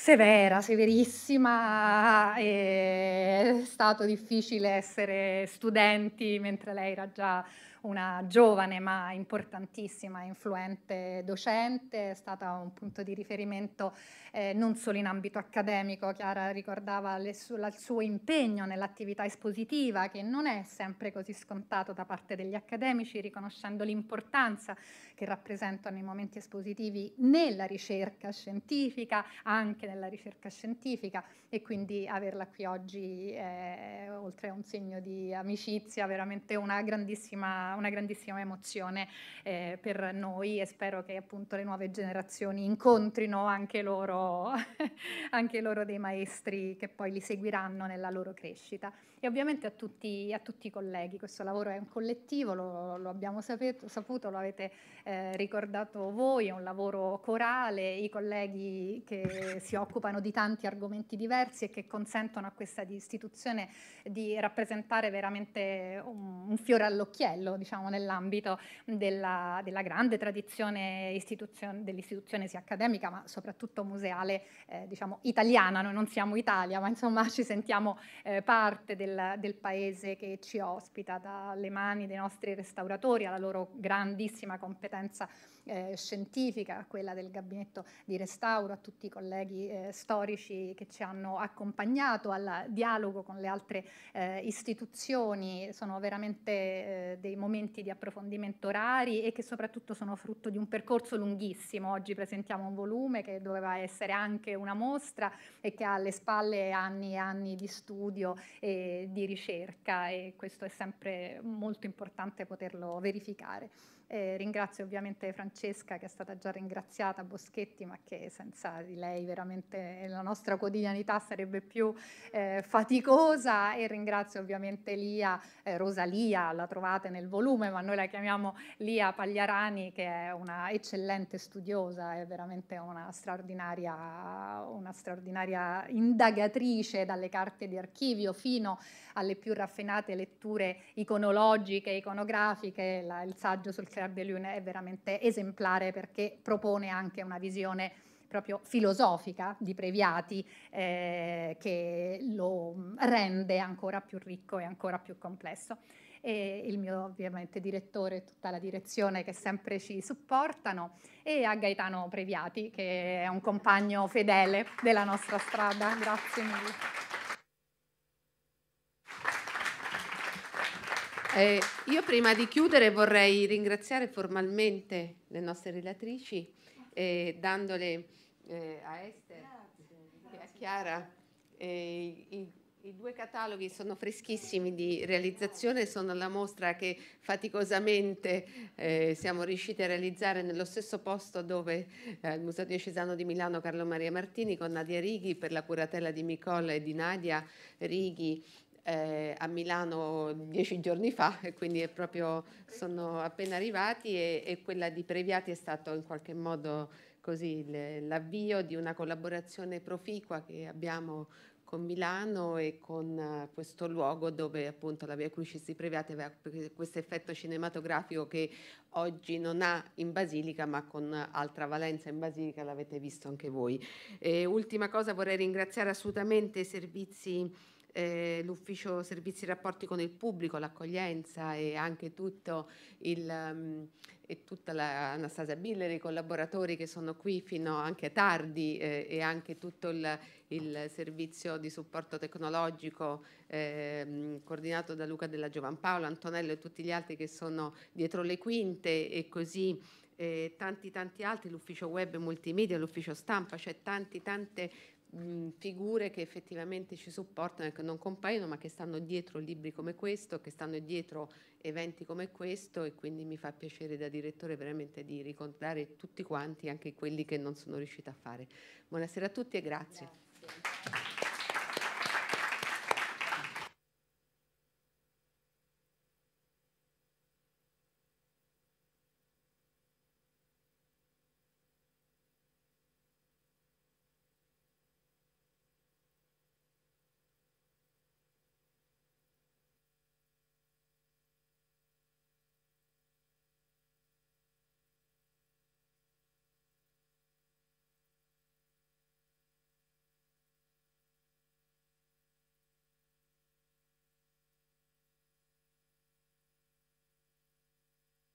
severa, severissima, è stato difficile essere studenti mentre lei era già una giovane ma importantissima, influente docente, è stata un punto di riferimento eh, non solo in ambito accademico, Chiara ricordava le, sulla, il suo impegno nell'attività espositiva che non è sempre così scontato da parte degli accademici, riconoscendo l'importanza che rappresentano i momenti espositivi nella ricerca scientifica, anche nella ricerca scientifica e quindi averla qui oggi è, oltre a un segno di amicizia, veramente una grandissima una grandissima emozione eh, per noi e spero che appunto le nuove generazioni incontrino anche loro, anche loro dei maestri che poi li seguiranno nella loro crescita e ovviamente a tutti, a tutti, i colleghi. Questo lavoro è un collettivo, lo, lo abbiamo saputo, saputo, lo avete eh, ricordato voi, è un lavoro corale, i colleghi che si occupano di tanti argomenti diversi e che consentono a questa istituzione di rappresentare veramente un, un fiore all'occhiello diciamo, nell'ambito della, della, grande tradizione istituzion- dell'istituzione sia accademica ma soprattutto museale eh, diciamo, italiana. Noi non siamo Italia ma insomma ci sentiamo eh, parte del del, del paese che ci ospita, dalle mani dei nostri restauratori alla loro grandissima competenza eh, scientifica, a quella del gabinetto di restauro, a tutti i colleghi eh, storici che ci hanno accompagnato, al dialogo con le altre eh, istituzioni, sono veramente eh, dei momenti di approfondimento rari e che soprattutto sono frutto di un percorso lunghissimo. Oggi presentiamo un volume che doveva essere anche una mostra e che ha alle spalle anni e anni di studio e di ricerca e questo è sempre molto importante poterlo verificare. Eh, ringrazio ovviamente Francesca che è stata già ringraziata, Boschetti, ma che senza di lei veramente la nostra quotidianità sarebbe più eh, faticosa e ringrazio ovviamente Lia, eh, Rosalia, la trovate nel volume, ma noi la chiamiamo Lia Pagliarani che è una eccellente studiosa, è veramente una straordinaria, una straordinaria indagatrice dalle carte di archivio fino alle più raffinate letture iconologiche, iconografiche, la, il saggio sul cioè Arbelione è veramente esemplare perché propone anche una visione proprio filosofica di Previati eh, che lo mm, rende ancora più ricco e ancora più complesso. E il mio ovviamente direttore e tutta la direzione che sempre ci supportano e a Gaetano Previati che è un compagno fedele della nostra strada. Grazie mille. Eh, io prima di chiudere vorrei ringraziare formalmente le nostre relatrici, eh, dandole eh, a Esther e a Chiara. Eh, I, i, due cataloghi sono freschissimi di realizzazione, sono la mostra che faticosamente eh, siamo riusciti a realizzare nello stesso posto dove eh, al Museo Diocesano di Milano Carlo Maria Martini con Nadia Righi per la curatela di Nicola e di Nadia Righi eh, a Milano dieci giorni fa, e quindi è proprio, sono appena arrivati e, e quella di Previati è stato in qualche modo così l'avvio di una collaborazione proficua che abbiamo con Milano e con uh, questo luogo dove appunto la Via Crucis di Previati aveva questo effetto cinematografico che oggi non ha in Basilica ma con altra valenza in Basilica l'avete visto anche voi. E ultima cosa vorrei ringraziare assolutamente i servizi eh, l'ufficio servizi e rapporti con il pubblico, l'accoglienza e anche tutto il, um, e tutta la Anastasia Biller, i collaboratori che sono qui fino anche a tardi eh, e anche tutto il, il, servizio di supporto tecnologico eh, coordinato da Luca della Giovanpaolo, Antonello e tutti gli altri che sono dietro le quinte e così eh, tanti tanti altri, l'ufficio web multimedia, l'ufficio stampa, cioè tanti tante mh, mm, figure che effettivamente ci supportano e che non compaiono ma che stanno dietro libri come questo, che stanno dietro eventi come questo e quindi mi fa piacere da direttore veramente di ricordare tutti quanti, anche quelli che non sono riuscita a fare. Buonasera a tutti e grazie. grazie.